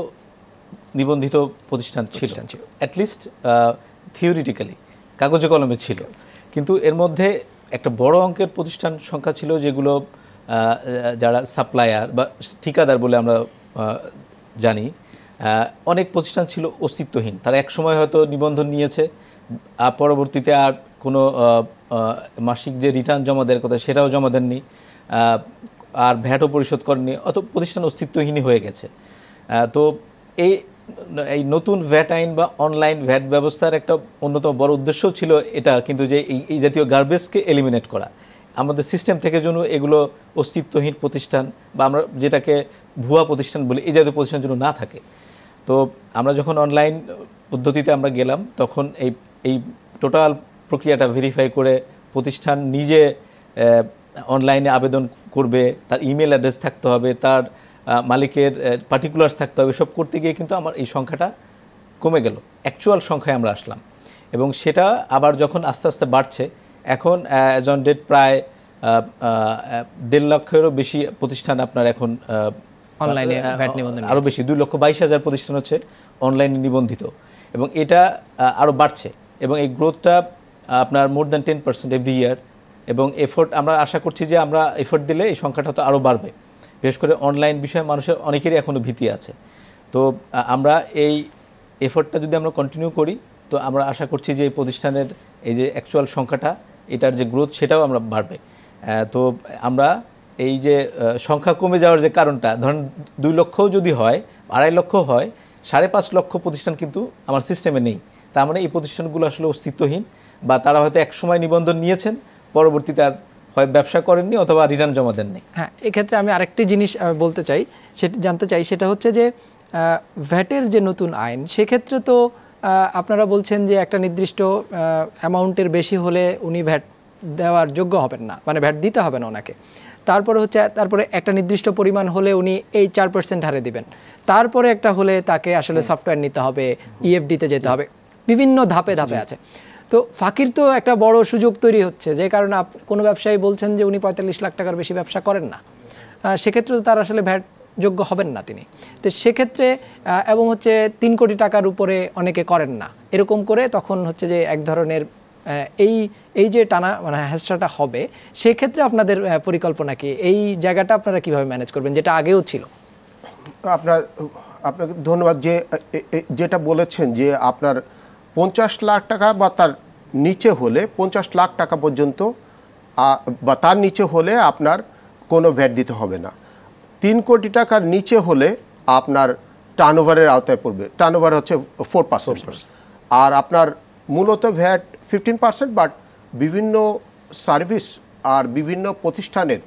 Speaker 3: নিবন্ধিত প্রতিষ্ঠান ছিল অ্যাটলিস্ট থিওরিটিক্যালি কাগজে কলমে ছিল কিন্তু এর মধ্যে একটা বড় অঙ্কের প্রতিষ্ঠান সংখ্যা ছিল যেগুলো যারা সাপ্লায়ার বা ঠিকাদার বলে আমরা জানি অনেক প্রতিষ্ঠান ছিল অস্তিত্বহীন তারা একসময় হয়তো নিবন্ধন নিয়েছে পরবর্তীতে আর কোনো মাসিক যে রিটার্ন জমা দেওয়ার কথা সেটাও জমা দেননি আর ভ্যাটও পরিশোধ করেনি অত প্রতিষ্ঠান অস্তিত্বহীনই হয়ে গেছে তো এই এই নতুন ভ্যাট আইন বা অনলাইন ভ্যাট ব্যবস্থার একটা অন্যতম বড় উদ্দেশ্য ছিল এটা কিন্তু যে এই জাতীয় গার্বেজকে এলিমিনেট করা আমাদের সিস্টেম থেকে জন্য এগুলো অস্তিত্বহীন প্রতিষ্ঠান বা আমরা যেটাকে ভুয়া প্রতিষ্ঠান বলি এই জাতীয় প্রতিষ্ঠান জন্য না থাকে তো আমরা যখন অনলাইন পদ্ধতিতে আমরা গেলাম তখন এই এই টোটাল প্রক্রিয়াটা ভেরিফাই করে প্রতিষ্ঠান নিজে অনলাইনে আবেদন করবে তার ইমেল অ্যাড্রেস থাকতে হবে তার মালিকের পার্টিকুলার্স থাকতে হবে সব করতে গিয়ে কিন্তু আমার এই সংখ্যাটা কমে গেল অ্যাকচুয়াল সংখ্যায় আমরা আসলাম এবং সেটা আবার যখন আস্তে আস্তে বাড়ছে এখন অ্যাজ অন ডেট প্রায় দেড় লক্ষেরও বেশি প্রতিষ্ঠান আপনার এখন অনলাইনে আরও বেশি দুই লক্ষ বাইশ হাজার প্রতিষ্ঠান হচ্ছে অনলাইনে নিবন্ধিত এবং এটা আরও বাড়ছে এবং এই গ্রোথটা আপনার more than ten percent every year এবং এফোর্ট আমরা আশা করছি যে আমরা এফোর্ট দিলে এই সংখ্যাটা তো আরও বাড়বে বিশেষ করে অনলাইন বিষয়ে মানুষের অনেকেরই এখনও ভীতি আছে তো আমরা এই এফোর্টটা যদি আমরা কন্টিনিউ করি তো আমরা আশা করছি যে এই প্রতিষ্ঠানের এই যে অ্যাকচুয়াল সংখ্যাটা এটার যে গ্রোথ সেটাও আমরা বাড়বে তো আমরা এই যে সংখ্যা কমে যাওয়ার যে কারণটা ধরেন দুই লক্ষও যদি হয় আড়াই লক্ষ হয় সাড়ে পাঁচ লক্ষ প্রতিষ্ঠান কিন্তু আমার সিস্টেমে নেই তার মানে এই প্রতিষ্ঠানগুলো আসলে অস্তিত্বহীন বা তারা হয়তো একসময় নিবন্ধন নিয়েছেন পরবর্তীতে আর হয় ব্যবসা করেননি অথবা রিটার্ন জমা দেননি
Speaker 1: হ্যাঁ এক্ষেত্রে আমি আরেকটি জিনিস বলতে চাই সেটি জানতে চাই সেটা হচ্ছে যে ভ্যাটের যে নতুন আইন সেক্ষেত্রে তো আপনারা বলছেন যে একটা নির্দিষ্ট অ্যামাউন্টের বেশি হলে উনি ভ্যাট দেওয়ার যোগ্য হবেন না মানে ভ্যাট দিতে হবে না ওনাকে তারপরে হচ্ছে তারপরে একটা নির্দিষ্ট পরিমাণ হলে উনি এই চার পার্সেন্ট হারে দিবেন তারপরে একটা হলে তাকে আসলে সফটওয়্যার নিতে হবে ইএফডিতে e যেতে হবে বিভিন্ন ধাপে ধাপে আছে তো ফাঁকির তো একটা বড় সুযোগ তৈরি হচ্ছে যে কারণে কোনো ব্যবসায়ী বলছেন যে উনি পঁয়তাল্লিশ লাখ টাকার বেশি ব্যবসা করেন না সেক্ষেত্রে তো তার আসলে ভ্যাট যোগ্য হবেন না তিনি তো সেক্ষেত্রে এবং হচ্ছে তিন কোটি টাকার উপরে অনেকে করেন না এরকম করে তখন হচ্ছে যে এক ধরনের এই এই যে টানা মানে হ্যাসটাটা হবে সেক্ষেত্রে আপনাদের পরিকল্পনা কি এই জায়গাটা আপনারা কিভাবে ম্যানেজ করবেন যেটা আগেও ছিল
Speaker 2: আপনার আপনাকে ধন্যবাদ যে যেটা বলেছেন যে আপনার পঞ্চাশ লাখ টাকা বা তার নিচে হলে পঞ্চাশ লাখ টাকা পর্যন্ত বা তার নিচে হলে আপনার কোনো ভ্যাট দিতে হবে না তিন কোটি টাকার নিচে হলে আপনার টার্নওভারের আওতায় পড়বে টার্নওভার হচ্ছে ফোর পার্সেন্ট আর আপনার মূলত ভ্যাট ফিফটিন পার্সেন্ট বাট বিভিন্ন সার্ভিস আর বিভিন্ন প্রতিষ্ঠানের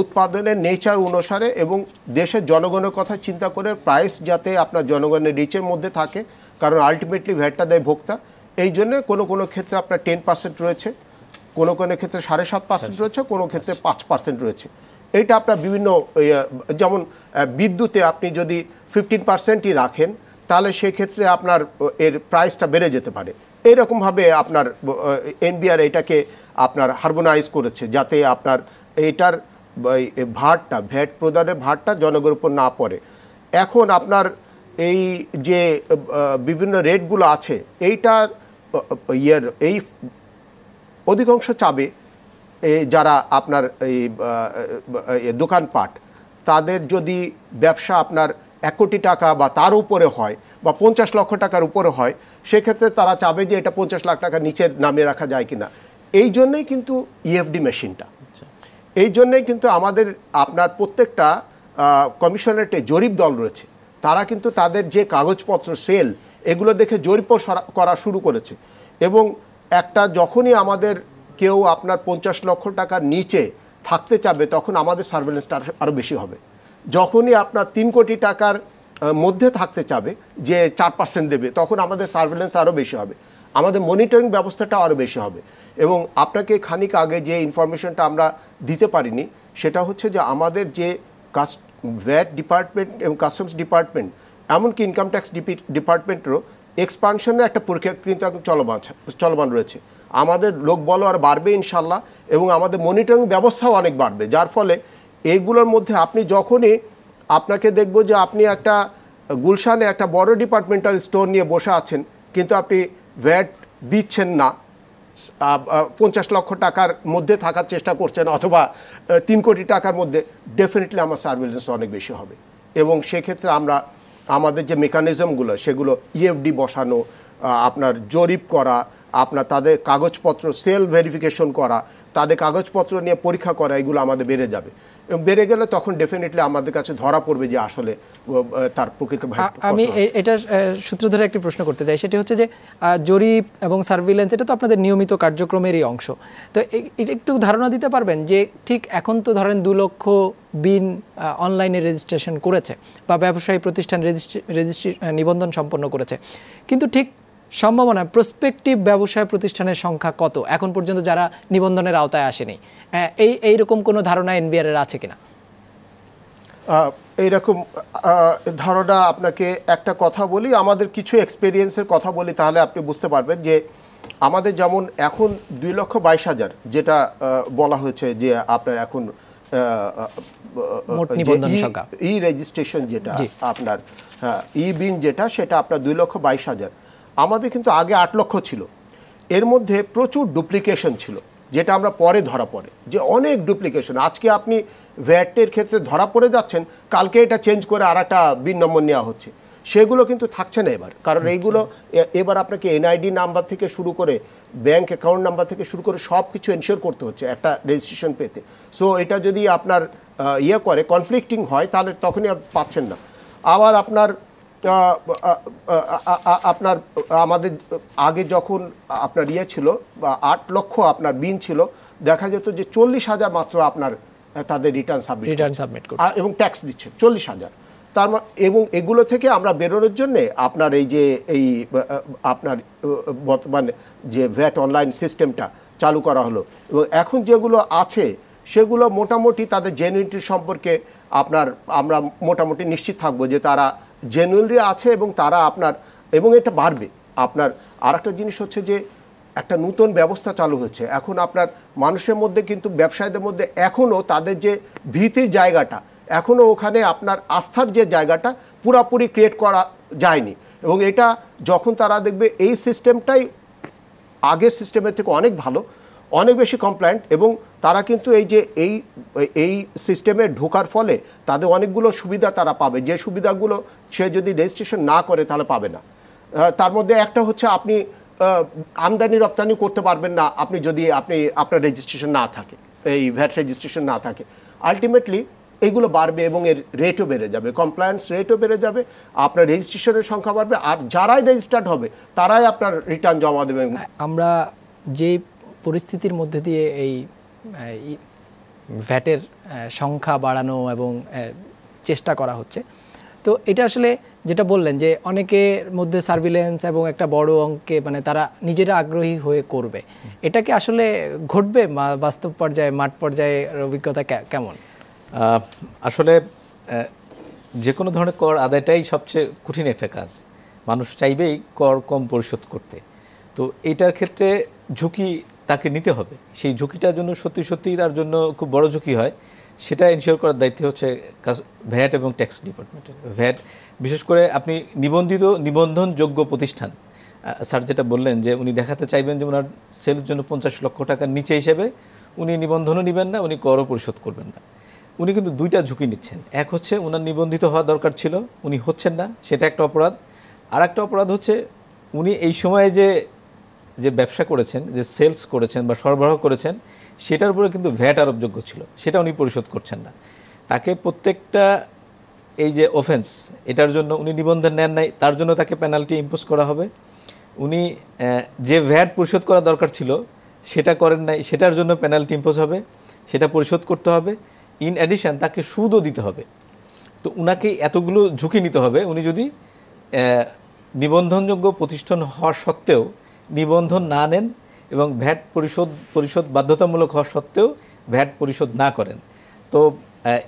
Speaker 2: উৎপাদনের নেচার অনুসারে এবং দেশের জনগণের কথা চিন্তা করে প্রাইস যাতে আপনার জনগণের রিচের মধ্যে থাকে কারণ আলটিমেটলি ভ্যাটটা দেয় ভোক্তা এই জন্য কোনো কোনো ক্ষেত্রে আপনার টেন পার্সেন্ট রয়েছে কোনো কোনো ক্ষেত্রে সাড়ে সাত পার্সেন্ট আচ্ছা। রয়েছে কোনো ক্ষেত্রে পাঁচ পার্সেন্ট রয়েছে এইটা আপনার বিভিন্ন যেমন বিদ্যুতে আপনি যদি ফিফটিন পার্সেন্টই রাখেন তাহলে সেক্ষেত্রে আপনার এর প্রাইসটা বেড়ে যেতে পারে এরকমভাবে আপনার এনবিআর এটাকে আপনার হারমোনাইজ করেছে যাতে আপনার এটার ভারটা ভ্যাট প্রদানের ভারটা জনগণের উপর না পড়ে এখন আপনার এই যে বিভিন্ন রেটগুলো আছে এইটার ইয়ের এই অধিকাংশ চাবে যারা আপনার এই দোকানপাট তাদের যদি ব্যবসা আপনার এক কোটি টাকা বা তার উপরে হয় বা পঞ্চাশ লক্ষ টাকার উপরে হয় সেক্ষেত্রে তারা চাবে যে এটা পঞ্চাশ লাখ টাকা নিচে নামে রাখা যায় কিনা এই জন্যেই কিন্তু ইএফডি e মেশিনটা এই জন্যেই কিন্তু আমাদের আপনার প্রত্যেকটা কমিশনারেটে জরিপ দল রয়েছে তারা কিন্তু তাদের যে কাগজপত্র সেল এগুলো দেখে জরিপ করা শুরু করেছে এবং একটা যখনই আমাদের কেউ আপনার পঞ্চাশ লক্ষ টাকার নিচে থাকতে চাবে তখন আমাদের সার্ভেলেন্সটা আরও বেশি হবে যখনই আপনার তিন কোটি টাকার মধ্যে থাকতে চাবে যে চার পার্সেন্ট দেবে তখন আমাদের সার্ভেলেন্স আরও বেশি হবে আমাদের মনিটরিং ব্যবস্থাটা আরও বেশি হবে এবং আপনাকে খানিক আগে যে ইনফরমেশনটা আমরা দিতে পারিনি সেটা হচ্ছে যে আমাদের যে কাস্ট ভ্যাট ডিপার্টমেন্ট এবং কাস্টমস ডিপার্টমেন্ট এমনকি ইনকাম ট্যাক্স ডিপি ডিপার্টমেন্টেরও এক্সপানশনের একটা প্রক্রিয়া কিন্তু এখন চলমান চলমান রয়েছে আমাদের লোকবলও আর বাড়বে ইনশাল্লাহ এবং আমাদের মনিটরিং ব্যবস্থাও অনেক বাড়বে যার ফলে এইগুলোর মধ্যে আপনি যখনই আপনাকে দেখব যে আপনি একটা গুলশানে একটা বড় ডিপার্টমেন্টাল স্টোর নিয়ে বসে আছেন কিন্তু আপনি ভ্যাট দিচ্ছেন না পঞ্চাশ লক্ষ টাকার মধ্যে থাকার চেষ্টা করছেন অথবা তিন কোটি টাকার মধ্যে ডেফিনেটলি আমার সার্ভিলেন্স অনেক বেশি হবে এবং সেক্ষেত্রে আমরা আমাদের যে মেকানিজমগুলো সেগুলো ইএফডি e বসানো আপনার জরিপ করা আপনার তাদের কাগজপত্র সেল ভেরিফিকেশন করা তাদের কাগজপত্র নিয়ে পরীক্ষা করা এগুলো আমাদের বেড়ে যাবে বেড়ে গেলে তখন ডেফিনেটলি আমাদের কাছে ধরা পড়বে যে আসলে তার প্রকৃত
Speaker 1: আমি এটা সূত্র ধরে একটি প্রশ্ন করতে চাই সেটি হচ্ছে যে জরিপ এবং সার্ভিলেন্স এটা তো আপনাদের নিয়মিত কার্যক্রমেরই অংশ তো একটু ধারণা দিতে পারবেন যে ঠিক এখন তো ধরেন দু লক্ষ বিন অনলাইনে রেজিস্ট্রেশন করেছে বা ব্যবসায়ী প্রতিষ্ঠান রেজিস্ট্রি রেজিস্ট্রি নিবন্ধন সম্পন্ন করেছে কিন্তু ঠিক সম্ভাবনা প্রসপেক্টিভ ব্যবসায় প্রতিষ্ঠানের সংখ্যা কত এখন পর্যন্ত যারা নিবন্ধনের আওতায় আসেনি এই এইরকম কোনো ধারণা এর আছে কিনা
Speaker 2: এইরকম ধারণা আপনাকে একটা কথা বলি আমাদের কিছু এক্সপিরিয়েন্সের কথা বলি তাহলে আপনি বুঝতে পারবেন যে আমাদের যেমন এখন দুই লক্ষ বাইশ হাজার যেটা বলা হয়েছে যে আপনার এখন ই রেজিস্ট্রেশন যেটা আপনার হ্যাঁ, ই বিন যেটা সেটা আপনার দুই লক্ষ বাইশ হাজার আমাদের কিন্তু আগে আট লক্ষ ছিল এর মধ্যে প্রচুর ডুপ্লিকেশন ছিল যেটা আমরা পরে ধরা পড়ে যে অনেক ডুপ্লিকেশন আজকে আপনি ভ্যাটের ক্ষেত্রে ধরা পড়ে যাচ্ছেন কালকে এটা চেঞ্জ করে আর একটা বিন নম্বর নেওয়া হচ্ছে সেগুলো কিন্তু থাকছে না এবার কারণ আচ্ছা। এইগুলো এবার আপনাকে এনআইডি নাম্বার থেকে শুরু করে ব্যাংক অ্যাকাউন্ট নাম্বার থেকে শুরু করে সব কিছু এনশিওর করতে হচ্ছে একটা রেজিস্ট্রেশন পেতে সো এটা যদি আপনার ইয়ে করে কনফ্লিক্টিং হয় তাহলে তখনই পাচ্ছেন না আবার আপনার আপনার আমাদের আগে যখন আপনার ইয়ে ছিল বা আট লক্ষ আপনার বিন ছিল দেখা যেত যে চল্লিশ হাজার মাত্র আপনার তাদের রিটার্ন সাবমিট রিটার্ন সাবমিট এবং ট্যাক্স দিচ্ছে চল্লিশ হাজার তার এবং এগুলো থেকে আমরা বেরোনোর জন্য আপনার এই যে এই আপনার বর্তমান যে ভ্যাট অনলাইন সিস্টেমটা চালু করা হলো এবং এখন যেগুলো আছে সেগুলো মোটামুটি তাদের জেনুইনটি সম্পর্কে আপনার আমরা মোটামুটি নিশ্চিত থাকবো যে তারা জেনুয়েলরি আছে এবং তারা আপনার এবং এটা বাড়বে আপনার আর একটা জিনিস হচ্ছে যে একটা নতুন ব্যবস্থা চালু হচ্ছে এখন আপনার মানুষের মধ্যে কিন্তু ব্যবসায়ীদের মধ্যে এখনও তাদের যে ভীতির জায়গাটা এখনও ওখানে আপনার আস্থার যে জায়গাটা পুরাপুরি ক্রিয়েট করা যায়নি এবং এটা যখন তারা দেখবে এই সিস্টেমটাই আগের সিস্টেমের থেকে অনেক ভালো অনেক বেশি কমপ্লায়েন্ট এবং তারা কিন্তু এই যে এই এই সিস্টেমে ঢোকার ফলে তাদের অনেকগুলো সুবিধা তারা পাবে যে সুবিধাগুলো সে যদি রেজিস্ট্রেশন না করে তাহলে পাবে না তার মধ্যে একটা হচ্ছে আপনি আমদানি রপ্তানি করতে পারবেন না আপনি যদি আপনি আপনার রেজিস্ট্রেশন না থাকে এই ভ্যাট রেজিস্ট্রেশন না থাকে আলটিমেটলি এগুলো বাড়বে এবং এর রেটও বেড়ে যাবে কমপ্লায়েন্স রেটও বেড়ে যাবে আপনার রেজিস্ট্রেশনের সংখ্যা বাড়বে আর যারাই রেজিস্টার্ড হবে তারাই আপনার রিটার্ন জমা দেবে আমরা যে
Speaker 1: পরিস্থিতির মধ্যে দিয়ে এই ভ্যাটের সংখ্যা বাড়ানো এবং চেষ্টা করা হচ্ছে তো এটা আসলে যেটা বললেন যে অনেকের মধ্যে সার্ভিলেন্স এবং একটা বড় অঙ্কে মানে তারা নিজেরা আগ্রহী হয়ে করবে এটা কি আসলে ঘটবে বাস্তব পর্যায়ে মাঠ পর্যায়ে অভিজ্ঞতা কেমন
Speaker 3: আসলে যে কোনো ধরনের কর আদায়টাই সবচেয়ে কঠিন একটা কাজ মানুষ চাইবেই কর কম পরিশোধ করতে তো এটার ক্ষেত্রে ঝুঁকি তাকে নিতে হবে সেই ঝুঁকিটার জন্য সত্যি সত্যি তার জন্য খুব বড় ঝুঁকি হয় সেটা ইনশিওর করার দায়িত্ব হচ্ছে ভ্যাট এবং ট্যাক্স ডিপার্টমেন্টের ভ্যাট বিশেষ করে আপনি নিবন্ধিত নিবন্ধনযোগ্য প্রতিষ্ঠান স্যার যেটা বললেন যে উনি দেখাতে চাইবেন যে ওনার সেলের জন্য পঞ্চাশ লক্ষ টাকার নিচে হিসেবে উনি নিবন্ধনও নেবেন না উনি করও পরিশোধ করবেন না উনি কিন্তু দুইটা ঝুঁকি নিচ্ছেন এক হচ্ছে ওনার নিবন্ধিত হওয়া দরকার ছিল উনি হচ্ছেন না সেটা একটা অপরাধ আর একটা অপরাধ হচ্ছে উনি এই সময়ে যে যে ব্যবসা করেছেন যে সেলস করেছেন বা সরবরাহ করেছেন সেটার উপরে কিন্তু ভ্যাট আরোপযোগ্য ছিল সেটা উনি পরিশোধ করছেন না তাকে প্রত্যেকটা এই যে অফেন্স এটার জন্য উনি নিবন্ধন নেন নাই তার জন্য তাকে পেনাল্টি ইম্পোজ করা হবে উনি যে ভ্যাট পরিশোধ করা দরকার ছিল সেটা করেন নাই সেটার জন্য পেনাল্টি ইম্পোজ হবে সেটা পরিশোধ করতে হবে ইন অ্যাডিশান তাকে সুদও দিতে হবে তো উনাকে এতগুলো ঝুঁকি নিতে হবে উনি যদি নিবন্ধনযোগ্য প্রতিষ্ঠান হওয়া সত্ত্বেও নিবন্ধন না নেন এবং ভ্যাট পরিশোধ পরিশোধ বাধ্যতামূলক হওয়া সত্ত্বেও ভ্যাট পরিশোধ না করেন তো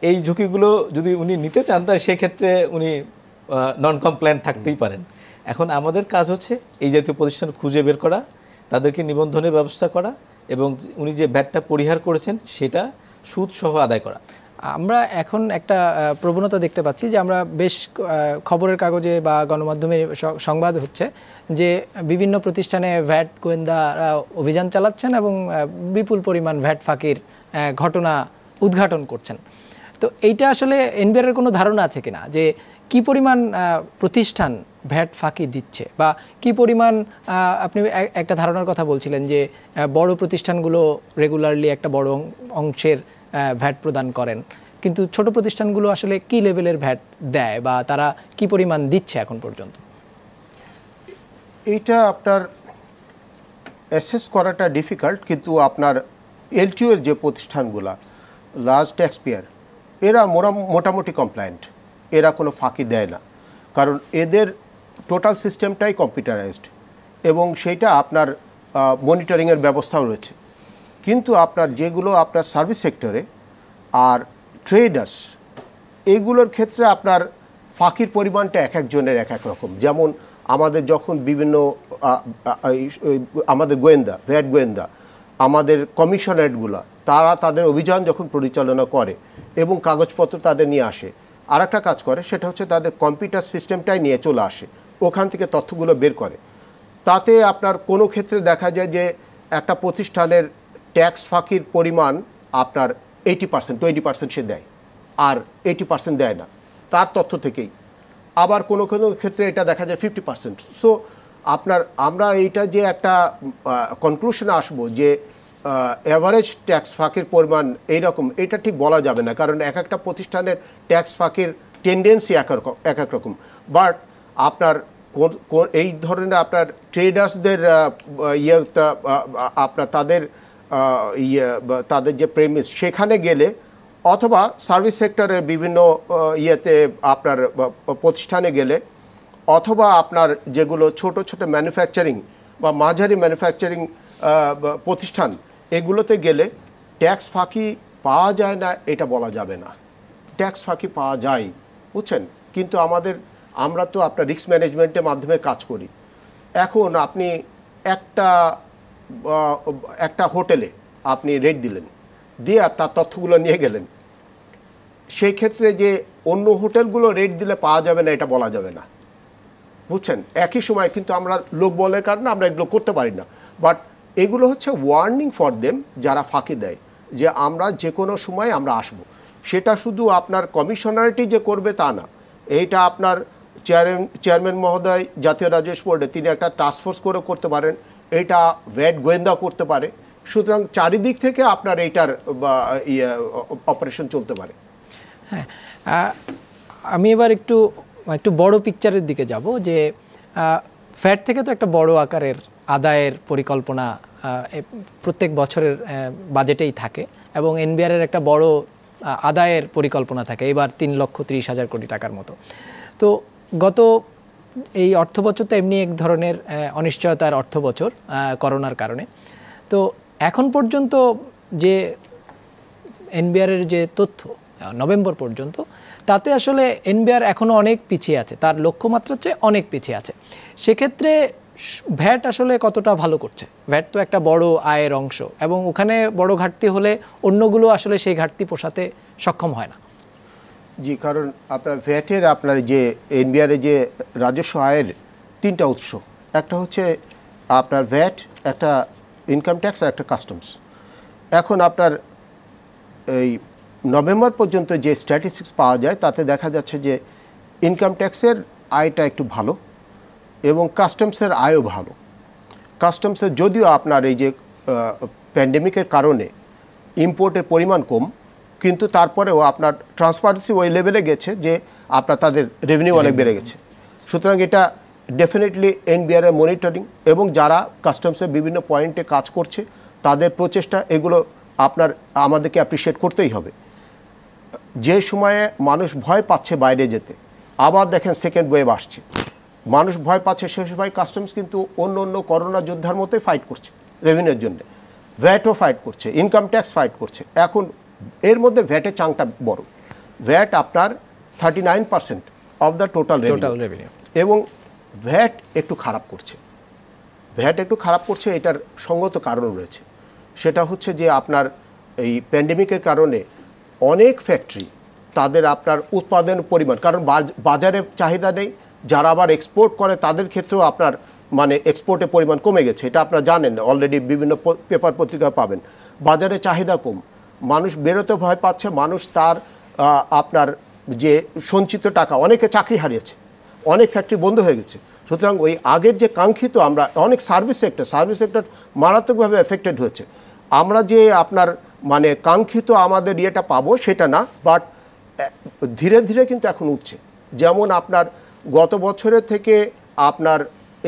Speaker 3: এই ঝুঁকিগুলো যদি উনি নিতে চান তাহলে সেক্ষেত্রে উনি নন কমপ্ল্যান থাকতেই পারেন এখন আমাদের কাজ হচ্ছে এই জাতীয় প্রতিষ্ঠান খুঁজে বের করা তাদেরকে নিবন্ধনের ব্যবস্থা করা এবং উনি যে ভ্যাটটা পরিহার করেছেন সেটা সুদসহ আদায় করা
Speaker 1: আমরা এখন একটা প্রবণতা দেখতে পাচ্ছি যে আমরা বেশ খবরের কাগজে বা গণমাধ্যমে সংবাদ হচ্ছে যে বিভিন্ন প্রতিষ্ঠানে ভ্যাট গোয়েন্দারা অভিযান চালাচ্ছেন এবং বিপুল পরিমাণ ভ্যাট ফাঁকির ঘটনা উদ্ঘাটন করছেন তো এইটা আসলে এনবিআরের কোনো ধারণা আছে কিনা যে কি পরিমাণ প্রতিষ্ঠান ভ্যাট ফাঁকি দিচ্ছে বা কি পরিমাণ আপনি একটা ধারণার কথা বলছিলেন যে বড় প্রতিষ্ঠানগুলো রেগুলারলি একটা বড় অংশের ভ্যাট প্রদান করেন কিন্তু ছোট প্রতিষ্ঠানগুলো আসলে কি লেভেলের ভ্যাট দেয় বা তারা কি পরিমাণ দিচ্ছে এখন পর্যন্ত
Speaker 2: এইটা আপনার অ্যাসেস করাটা ডিফিকাল্ট কিন্তু আপনার এর যে প্রতিষ্ঠানগুলো লার্জ ট্যাক্সপেয়ার এরা মোটামুটি কমপ্লায়েন্ট এরা কোনো ফাঁকি দেয় না কারণ এদের টোটাল সিস্টেমটাই কম্পিউটারাইজড এবং সেইটা আপনার মনিটরিংয়ের ব্যবস্থাও রয়েছে কিন্তু আপনার যেগুলো আপনার সার্ভিস সেক্টরে আর ট্রেডার্স এইগুলোর ক্ষেত্রে আপনার ফাঁকির পরিমাণটা এক একজনের এক এক রকম যেমন আমাদের যখন বিভিন্ন আমাদের গোয়েন্দা ভ্যাট গোয়েন্দা আমাদের কমিশনারেটগুলো তারা তাদের অভিযান যখন পরিচালনা করে এবং কাগজপত্র তাদের নিয়ে আসে আর একটা কাজ করে সেটা হচ্ছে তাদের কম্পিউটার সিস্টেমটাই নিয়ে চলে আসে ওখান থেকে তথ্যগুলো বের করে তাতে আপনার কোনো ক্ষেত্রে দেখা যায় যে একটা প্রতিষ্ঠানের ট্যাক্স ফাঁকির পরিমাণ আপনার এইটি পার্সেন্ট টোয়েন্টি পার্সেন্ট সে দেয় আর এইটি পার্সেন্ট দেয় না তার তথ্য থেকেই আবার কোনো কোনো ক্ষেত্রে এটা দেখা যায় ফিফটি পার্সেন্ট সো আপনার আমরা এইটা যে একটা কনক্লুশনে আসব যে অ্যাভারেজ ট্যাক্স ফাঁকির পরিমাণ এইরকম এটা ঠিক বলা যাবে না কারণ এক একটা প্রতিষ্ঠানের ট্যাক্স ফাঁকির টেন্ডেন্সি এক এক রকম বাট আপনার এই ধরনের আপনার ট্রেডার্সদের ইয়ে আপনার তাদের ইয়ে তাদের যে প্রেমিস সেখানে গেলে অথবা সার্ভিস সেক্টরের বিভিন্ন ইয়েতে আপনার প্রতিষ্ঠানে গেলে অথবা আপনার যেগুলো ছোট ছোট ম্যানুফ্যাকচারিং বা মাঝারি ম্যানুফ্যাকচারিং প্রতিষ্ঠান এগুলোতে গেলে ট্যাক্স ফাঁকি পাওয়া যায় না এটা বলা যাবে না ট্যাক্স ফাঁকি পাওয়া যায় বুঝছেন কিন্তু আমাদের আমরা তো আপনার রিস্ক ম্যানেজমেন্টের মাধ্যমে কাজ করি এখন আপনি একটা একটা হোটেলে আপনি রেট দিলেন দিয়ে তার তথ্যগুলো নিয়ে গেলেন সেই ক্ষেত্রে যে অন্য হোটেলগুলো রেট দিলে পাওয়া যাবে না এটা বলা যাবে না বুঝছেন একই সময় কিন্তু আমরা লোক বলের কারণে আমরা এগুলো করতে পারি না বাট এগুলো হচ্ছে ওয়ার্নিং ফর দেম যারা ফাঁকি দেয় যে আমরা যে কোনো সময় আমরা আসব। সেটা শুধু আপনার কমিশনারিটি যে করবে তা না এইটা আপনার চেয়ারম্যান চেয়ারম্যান মহোদয় জাতীয় রাজস্ব বোর্ডে তিনি একটা টাস্কফোর্স করে করতে পারেন এটা ভ্যাট গোয়েন্দা করতে পারে সুতরাং চারিদিক থেকে আপনার এইটার অপারেশন ইয়ে, চলতে পারে
Speaker 1: হ্যাঁ আমি এবার একটু একটু বড় পিকচারের দিকে যাব যে ফ্যাট থেকে তো একটা বড় আকারের আদায়ের পরিকল্পনা প্রত্যেক বছরের বাজেটেই থাকে এবং এনবিআরের একটা বড় আদায়ের পরিকল্পনা থাকে এবার তিন লক্ষ ত্রিশ হাজার কোটি টাকার মতো তো গত এই অর্থ বছর তো এমনি এক ধরনের অনিশ্চয়তার অর্থ বছর করোনার কারণে তো এখন পর্যন্ত যে এনবিআরের যে তথ্য নভেম্বর পর্যন্ত তাতে আসলে এনবিআর এখনও অনেক পিছিয়ে আছে তার লক্ষ্যমাত্রার চেয়ে অনেক পিছিয়ে আছে সেক্ষেত্রে ভ্যাট আসলে কতটা ভালো করছে ভ্যাট তো একটা বড় আয়ের অংশ এবং ওখানে বড় ঘাটতি হলে অন্যগুলো আসলে সেই ঘাটতি পোষাতে সক্ষম হয় না
Speaker 2: জি কারণ আপনার ভ্যাটের আপনার যে এনবিআরের যে রাজস্ব আয়ের তিনটা উৎস একটা হচ্ছে আপনার ভ্যাট একটা ইনকাম ট্যাক্স আর একটা কাস্টমস এখন আপনার এই নভেম্বর পর্যন্ত যে স্ট্যাটিস্টিক্স পাওয়া যায় তাতে দেখা যাচ্ছে যে ইনকাম ট্যাক্সের আয়টা একটু ভালো এবং কাস্টমসের আয়ও ভালো কাস্টমসের যদিও আপনার এই যে প্যান্ডেমিকের কারণে ইম্পোর্টের পরিমাণ কম কিন্তু তারপরেও আপনার ট্রান্সপারেন্সি ওই লেভেলে গেছে যে আপনার তাদের রেভিনিউ অনেক বেড়ে গেছে সুতরাং এটা ডেফিনেটলি এনবিআর এর মনিটরিং এবং যারা কাস্টমসের বিভিন্ন পয়েন্টে কাজ করছে তাদের প্রচেষ্টা এগুলো আপনার আমাদেরকে অ্যাপ্রিসিয়েট করতেই হবে যে সময়ে মানুষ ভয় পাচ্ছে বাইরে যেতে আবার দেখেন সেকেন্ড ওয়েভ আসছে মানুষ ভয় পাচ্ছে সে সময় কাস্টমস কিন্তু অন্য অন্য করোনা যোদ্ধার মতোই ফাইট করছে রেভিনিউর জন্য ভ্যাটও ফাইট করছে ইনকাম ট্যাক্স ফাইট করছে এখন এর মধ্যে ভ্যাটের চাংটা বড় ভ্যাট আপনার thirty nine percent of the total এবং ভ্যাট একটু খারাপ করছে ভ্যাট একটু খারাপ করছে এটার সঙ্গত কারণ রয়েছে সেটা হচ্ছে যে আপনার এই প্যান্ডেমিকের কারণে অনেক ফ্যাক্টরি তাদের আপনার উৎপাদন পরিমাণ কারণ বাজারে চাহিদা নেই যারা আবার এক্সপোর্ট করে তাদের ক্ষেত্রেও আপনার মানে এক্সপোর্টের পরিমাণ কমে গেছে এটা আপনারা জানেন অলরেডি বিভিন্ন পেপার পত্রিকা পাবেন বাজারে চাহিদা কম মানুষ বেরোতে ভয় পাচ্ছে মানুষ তার আপনার যে সঞ্চিত টাকা অনেকে চাকরি হারিয়েছে অনেক ফ্যাক্টরি বন্ধ হয়ে গেছে সুতরাং ওই আগের যে কাঙ্ক্ষিত আমরা অনেক সার্ভিস সেক্টর সার্ভিস সেক্টর মারাত্মকভাবে এফেক্টেড হয়েছে আমরা যে আপনার মানে কাঙ্ক্ষিত আমাদের ইয়েটা পাবো সেটা না বাট ধীরে ধীরে কিন্তু এখন উঠছে যেমন আপনার গত বছরের থেকে আপনার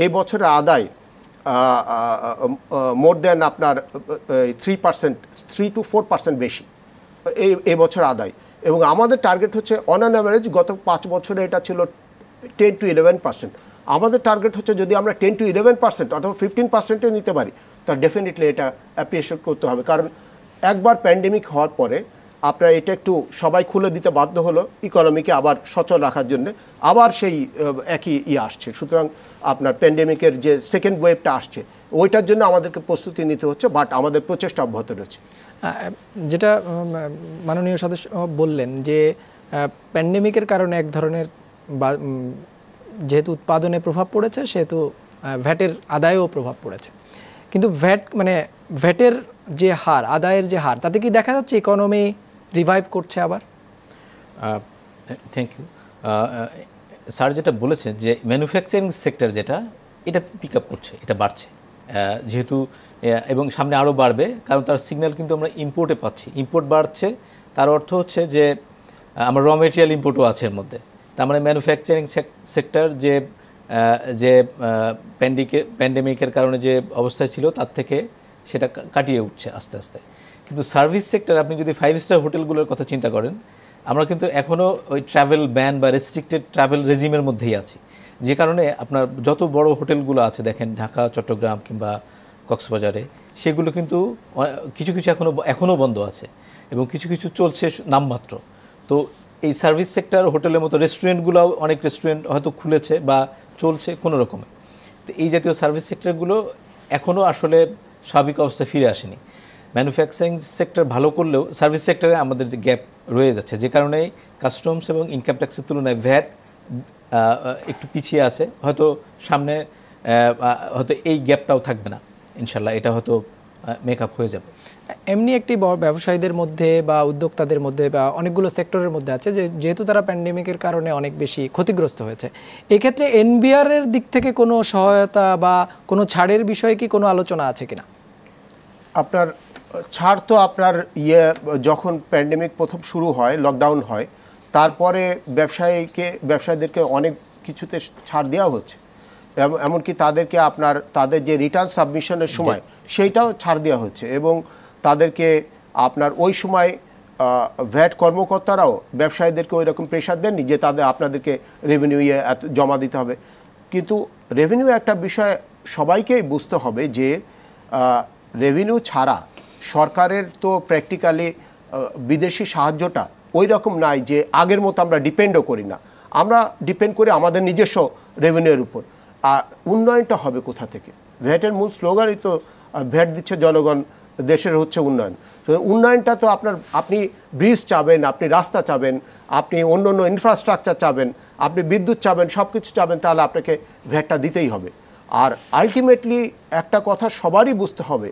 Speaker 2: এই বছরের আদায় মোর দেন আপনার three percent three to four percent বেশি এই এবছর আদায় এবং আমাদের টার্গেট হচ্ছে অন অ্যান অ্যাভারেজ গত পাঁচ বছরে এটা ছিল টেন টু ইলেভেন পার্সেন্ট আমাদের টার্গেট হচ্ছে যদি আমরা টেন টু ইলেভেন পার্সেন্ট অথবা ফিফটিন পার্সেন্টে নিতে পারি তা ডেফিনেটলি এটা অ্যাপ্রিসিয়েট করতে হবে কারণ একবার প্যান্ডেমিক হওয়ার পরে আপনার এটা একটু সবাই খুলে দিতে বাধ্য হলো ইকোনমিকে আবার সচল রাখার জন্য আবার সেই একই ইয়ে আসছে সুতরাং আপনার প্যান্ডেমিকের যে সেকেন্ড ওয়েভটা আসছে ওইটার জন্য আমাদেরকে প্রস্তুতি নিতে হচ্ছে বাট আমাদের প্রচেষ্টা অব্যাহত রয়েছে
Speaker 1: যেটা মাননীয় সদস্য বললেন যে প্যান্ডেমিকের কারণে এক ধরনের যেহেতু উৎপাদনে প্রভাব পড়েছে সেহেতু ভ্যাটের আদায়েও প্রভাব পড়েছে কিন্তু ভ্যাট মানে ভ্যাটের যে হার আদায়ের যে হার তাতে কি দেখা যাচ্ছে ইকোনমি রিভাইভ করছে আবার
Speaker 3: thank uh, you uh, uh, sir যেটা বলেছেন যে ম্যানুফ্যাকচারিং সেক্টর যেটা এটা পিক আপ করছে এটা বাড়ছে যেহেতু এবং সামনে আরও বাড়বে কারণ তার সিগন্যাল কিন্তু আমরা ইম্পোর্টে পাচ্ছি ইম্পোর্ট বাড়ছে তার অর্থ হচ্ছে যে আমার র মেটেরিয়াল ইম্পোর্টও আছে এর মধ্যে তার মানে ম্যানুফ্যাকচারিং সেক্টর যে যে প্যান্ডিকে প্যান্ডেমিকের কারণে যে অবস্থায় ছিল তার থেকে সেটা কাটিয়ে উঠছে আস্তে আস্তে কিন্তু সার্ভিস সেক্টর আপনি যদি ফাইভ স্টার হোটেলগুলোর কথা চিন্তা করেন আমরা কিন্তু এখনও ওই ট্রাভেল ব্যান বা রেস্ট্রিক্টেড ট্রাভেল রেজিমের মধ্যেই আছি যে কারণে আপনার যত বড় হোটেলগুলো আছে দেখেন ঢাকা চট্টগ্রাম কিংবা কক্সবাজারে সেগুলো কিন্তু কিছু কিছু এখনও এখনও বন্ধ আছে এবং কিছু কিছু চলছে নামমাত্র তো এই সার্ভিস সেক্টর হোটেলের মতো রেস্টুরেন্টগুলোও অনেক রেস্টুরেন্ট হয়তো খুলেছে বা চলছে কোনো রকমে তো এই জাতীয় সার্ভিস সেক্টরগুলো এখনও আসলে স্বাভাবিক অবস্থায় ফিরে আসেনি ম্যানুফ্যাকচারিং সেক্টর ভালো করলেও সার্ভিস সেক্টরে আমাদের যে গ্যাপ রয়ে যাচ্ছে যে কারণে কাস্টমস এবং ইনকাম ট্যাক্সের তুলনায় ভ্যাট একটু পিছিয়ে আছে হয়তো সামনে হয়তো এই গ্যাপটাও থাকবে না ইনশাল্লাহ এটা হয়তো মেকআপ হয়ে যাবে
Speaker 1: এমনি একটি ব্যবসায়ীদের মধ্যে বা উদ্যোক্তাদের মধ্যে বা অনেকগুলো সেক্টরের মধ্যে আছে যে যেহেতু তারা প্যান্ডেমিকের কারণে অনেক বেশি ক্ষতিগ্রস্ত হয়েছে এক্ষেত্রে এনবিআর এর দিক থেকে কোনো সহায়তা বা কোনো ছাড়ের বিষয়ে কি কোনো আলোচনা আছে কিনা
Speaker 2: আপনার ছাড় তো আপনার ইয়ে যখন প্যান্ডেমিক প্রথম শুরু হয় লকডাউন হয় তারপরে ব্যবসায়ীকে ব্যবসায়ীদেরকে অনেক কিছুতে ছাড় দেওয়া হচ্ছে এমনকি তাদেরকে আপনার তাদের যে রিটার্ন সাবমিশনের সময় সেইটাও ছাড় দেওয়া হচ্ছে এবং তাদেরকে আপনার ওই সময় ভ্যাট কর্মকর্তারাও ব্যবসায়ীদেরকে ওই রকম প্রেশার দেননি যে তাদের আপনাদেরকে রেভিনিউ ইয়ে জমা দিতে হবে কিন্তু রেভিনিউ একটা বিষয় সবাইকেই বুঝতে হবে যে রেভিনিউ ছাড়া সরকারের তো প্র্যাকটিক্যালি বিদেশি সাহায্যটা ওই রকম নাই যে আগের মতো আমরা ডিপেন্ডও করি না আমরা ডিপেন্ড করি আমাদের নিজস্ব রেভিনিউর উপর আর উন্নয়নটা হবে কোথা থেকে ভ্যাটের মূল স্লোগানই তো ভ্যাট দিচ্ছে জনগণ দেশের হচ্ছে উন্নয়ন তো উন্নয়নটা তো আপনার আপনি ব্রিজ চাবেন আপনি রাস্তা চাবেন আপনি অন্য অন্য ইনফ্রাস্ট্রাকচার চাবেন আপনি বিদ্যুৎ চাবেন সব কিছু চাবেন তাহলে আপনাকে ভ্যাটটা দিতেই হবে আর আলটিমেটলি একটা কথা সবারই বুঝতে হবে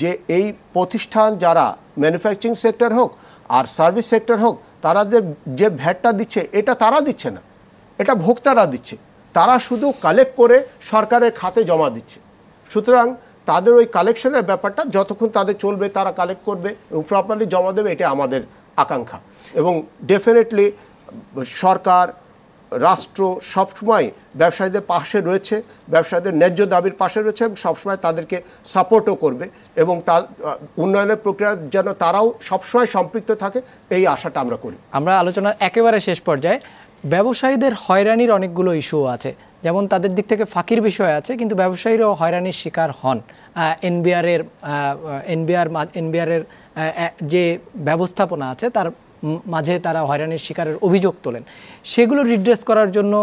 Speaker 2: যে এই প্রতিষ্ঠান যারা ম্যানুফ্যাকচারিং সেক্টর হোক আর সার্ভিস সেক্টর হোক তারা যে ভ্যাটটা দিচ্ছে এটা তারা দিচ্ছে না এটা ভোক্তারা দিচ্ছে তারা শুধু কালেক্ট করে সরকারের খাতে জমা দিচ্ছে সুতরাং তাদের ওই কালেকশনের ব্যাপারটা যতক্ষণ তাদের চলবে তারা কালেক্ট করবে এবং প্রপারলি জমা দেবে এটা আমাদের আকাঙ্ক্ষা এবং ডেফিনেটলি সরকার রাষ্ট্র সবসময় ব্যবসায়ীদের পাশে রয়েছে ব্যবসায়ীদের ন্যায্য দাবির পাশে রয়েছে এবং সবসময় তাদেরকে সাপোর্টও করবে এবং তার উন্নয়নের প্রক্রিয়া যেন তারাও সবসময় সম্পৃক্ত থাকে এই আশাটা আমরা করি আমরা আলোচনার একেবারে শেষ
Speaker 1: পর্যায়ে ব্যবসায়ীদের হয়রানির অনেকগুলো ইস্যু আছে যেমন তাদের দিক থেকে ফাঁকির বিষয় আছে কিন্তু ব্যবসায়ীরাও হয়রানির শিকার হন এনবিআরের এনবিআর এনবিআরের যে ব্যবস্থাপনা আছে তার মাঝে তারা হয়রানির শিকারের অভিযোগ তোলেন সেগুলো রিড্রেস করার জন্য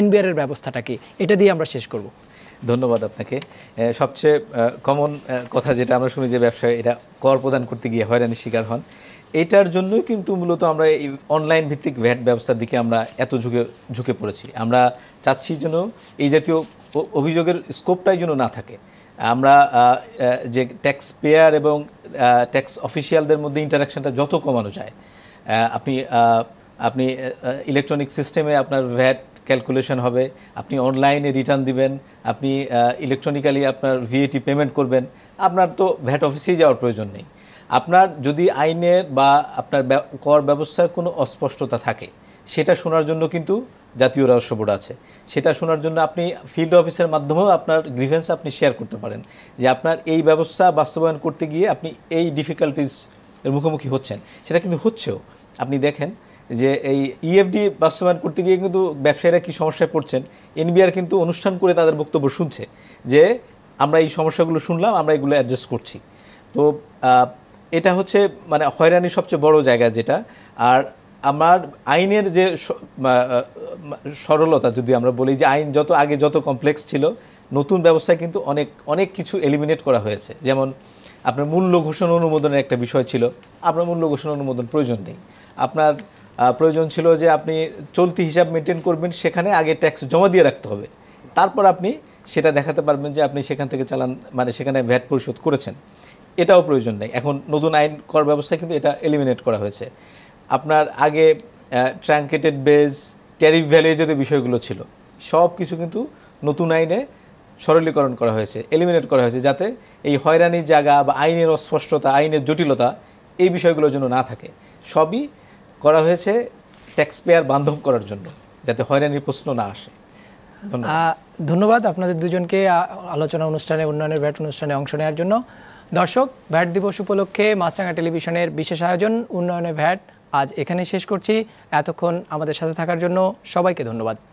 Speaker 1: এনবিআরের ব্যবস্থাটা কি এটা দিয়ে আমরা শেষ করব
Speaker 3: ধন্যবাদ আপনাকে সবচেয়ে কমন কথা যেটা আমরা শুনি যে ব্যবসায় এটা কর প্রদান করতে গিয়ে হয়রানির শিকার হন এটার জন্যই কিন্তু মূলত আমরা এই অনলাইন ভিত্তিক ভ্যাট ব্যবস্থার দিকে আমরা এত ঝুঁকে ঝুঁকে পড়েছি আমরা চাচ্ছি যেন এই জাতীয় অভিযোগের স্কোপটাই যেন না থাকে আমরা যে ট্যাক্স পেয়ার এবং ট্যাক্স অফিসিয়ালদের মধ্যে ইন্টারাকশানটা যত কমানো যায় আপনি আপনি ইলেকট্রনিক সিস্টেমে আপনার ভ্যাট ক্যালকুলেশন হবে আপনি অনলাইনে রিটার্ন দিবেন আপনি ইলেকট্রনিক্যালি আপনার ভিএটি পেমেন্ট করবেন আপনার তো ভ্যাট অফিসেই যাওয়ার প্রয়োজন নেই আপনার যদি আইনের বা আপনার কর ব্যবস্থার কোনো অস্পষ্টতা থাকে সেটা শোনার জন্য কিন্তু জাতীয় রাজস্ব বোর্ড আছে সেটা শোনার জন্য আপনি ফিল্ড অফিসের মাধ্যমেও আপনার গ্রিভেন্স আপনি শেয়ার করতে পারেন যে আপনার এই ব্যবস্থা বাস্তবায়ন করতে গিয়ে আপনি এই ডিফিকাল্টিস এর মুখোমুখি হচ্ছেন সেটা কিন্তু হচ্ছেও আপনি দেখেন যে এই ইএফডি e বাস্তবায়ন করতে গিয়ে কিন্তু ব্যবসায়ীরা কি সমস্যায় পড়ছেন এনবিআর কিন্তু অনুষ্ঠান করে তাদের বক্তব্য শুনছে যে আমরা এই সমস্যাগুলো শুনলাম আমরা এগুলো অ্যাড্রেস করছি তো এটা হচ্ছে মানে হয়রানির সবচেয়ে বড় জায়গা যেটা আর আমার আইনের যে সরলতা যদি আমরা বলি যে আইন যত আগে যত কমপ্লেক্স ছিল নতুন ব্যবস্থায় কিন্তু অনেক অনেক কিছু এলিমিনেট করা হয়েছে যেমন আপনার মূল্য ঘোষণা অনুমোদনের একটা বিষয় ছিল আপনার মূল্য ঘোষণা অনুমোদন প্রয়োজন নেই আপনার প্রয়োজন ছিল যে আপনি চলতি হিসাব মেনটেন করবেন সেখানে আগে ট্যাক্স জমা দিয়ে রাখতে হবে তারপর আপনি সেটা দেখাতে পারবেন যে আপনি সেখান থেকে চালান মানে সেখানে ভ্যাট পরিশোধ করেছেন এটাও প্রয়োজন নেই এখন নতুন আইন কর ব্যবস্থা কিন্তু এটা এলিমিনেট করা হয়েছে আপনার আগে ট্র্যাঙ্কেটেড বেজ ট্যারিফ ভ্যালিয়ে যে বিষয়গুলো ছিল সব কিছু কিন্তু নতুন আইনে সরলীকরণ করা হয়েছে এলিমিনেট করা হয়েছে যাতে এই হয়রানির জায়গা বা আইনের অস্পষ্টতা আইনের জটিলতা এই বিষয়গুলোর জন্য না থাকে সবই করা হয়েছে ট্যাক্সপেয়ার বান্ধব করার জন্য যাতে হয়রানির প্রশ্ন না আসে
Speaker 1: ধন্যবাদ আপনাদের দুজনকে আলোচনা অনুষ্ঠানে উন্নয়নের ভ্যাট অনুষ্ঠানে অংশ নেওয়ার জন্য দর্শক ভ্যাট দিবস উপলক্ষে মাছরাঙা টেলিভিশনের বিশেষ আয়োজন উন্নয়নে ভ্যাট আজ এখানে শেষ করছি এতক্ষণ আমাদের সাথে থাকার জন্য সবাইকে ধন্যবাদ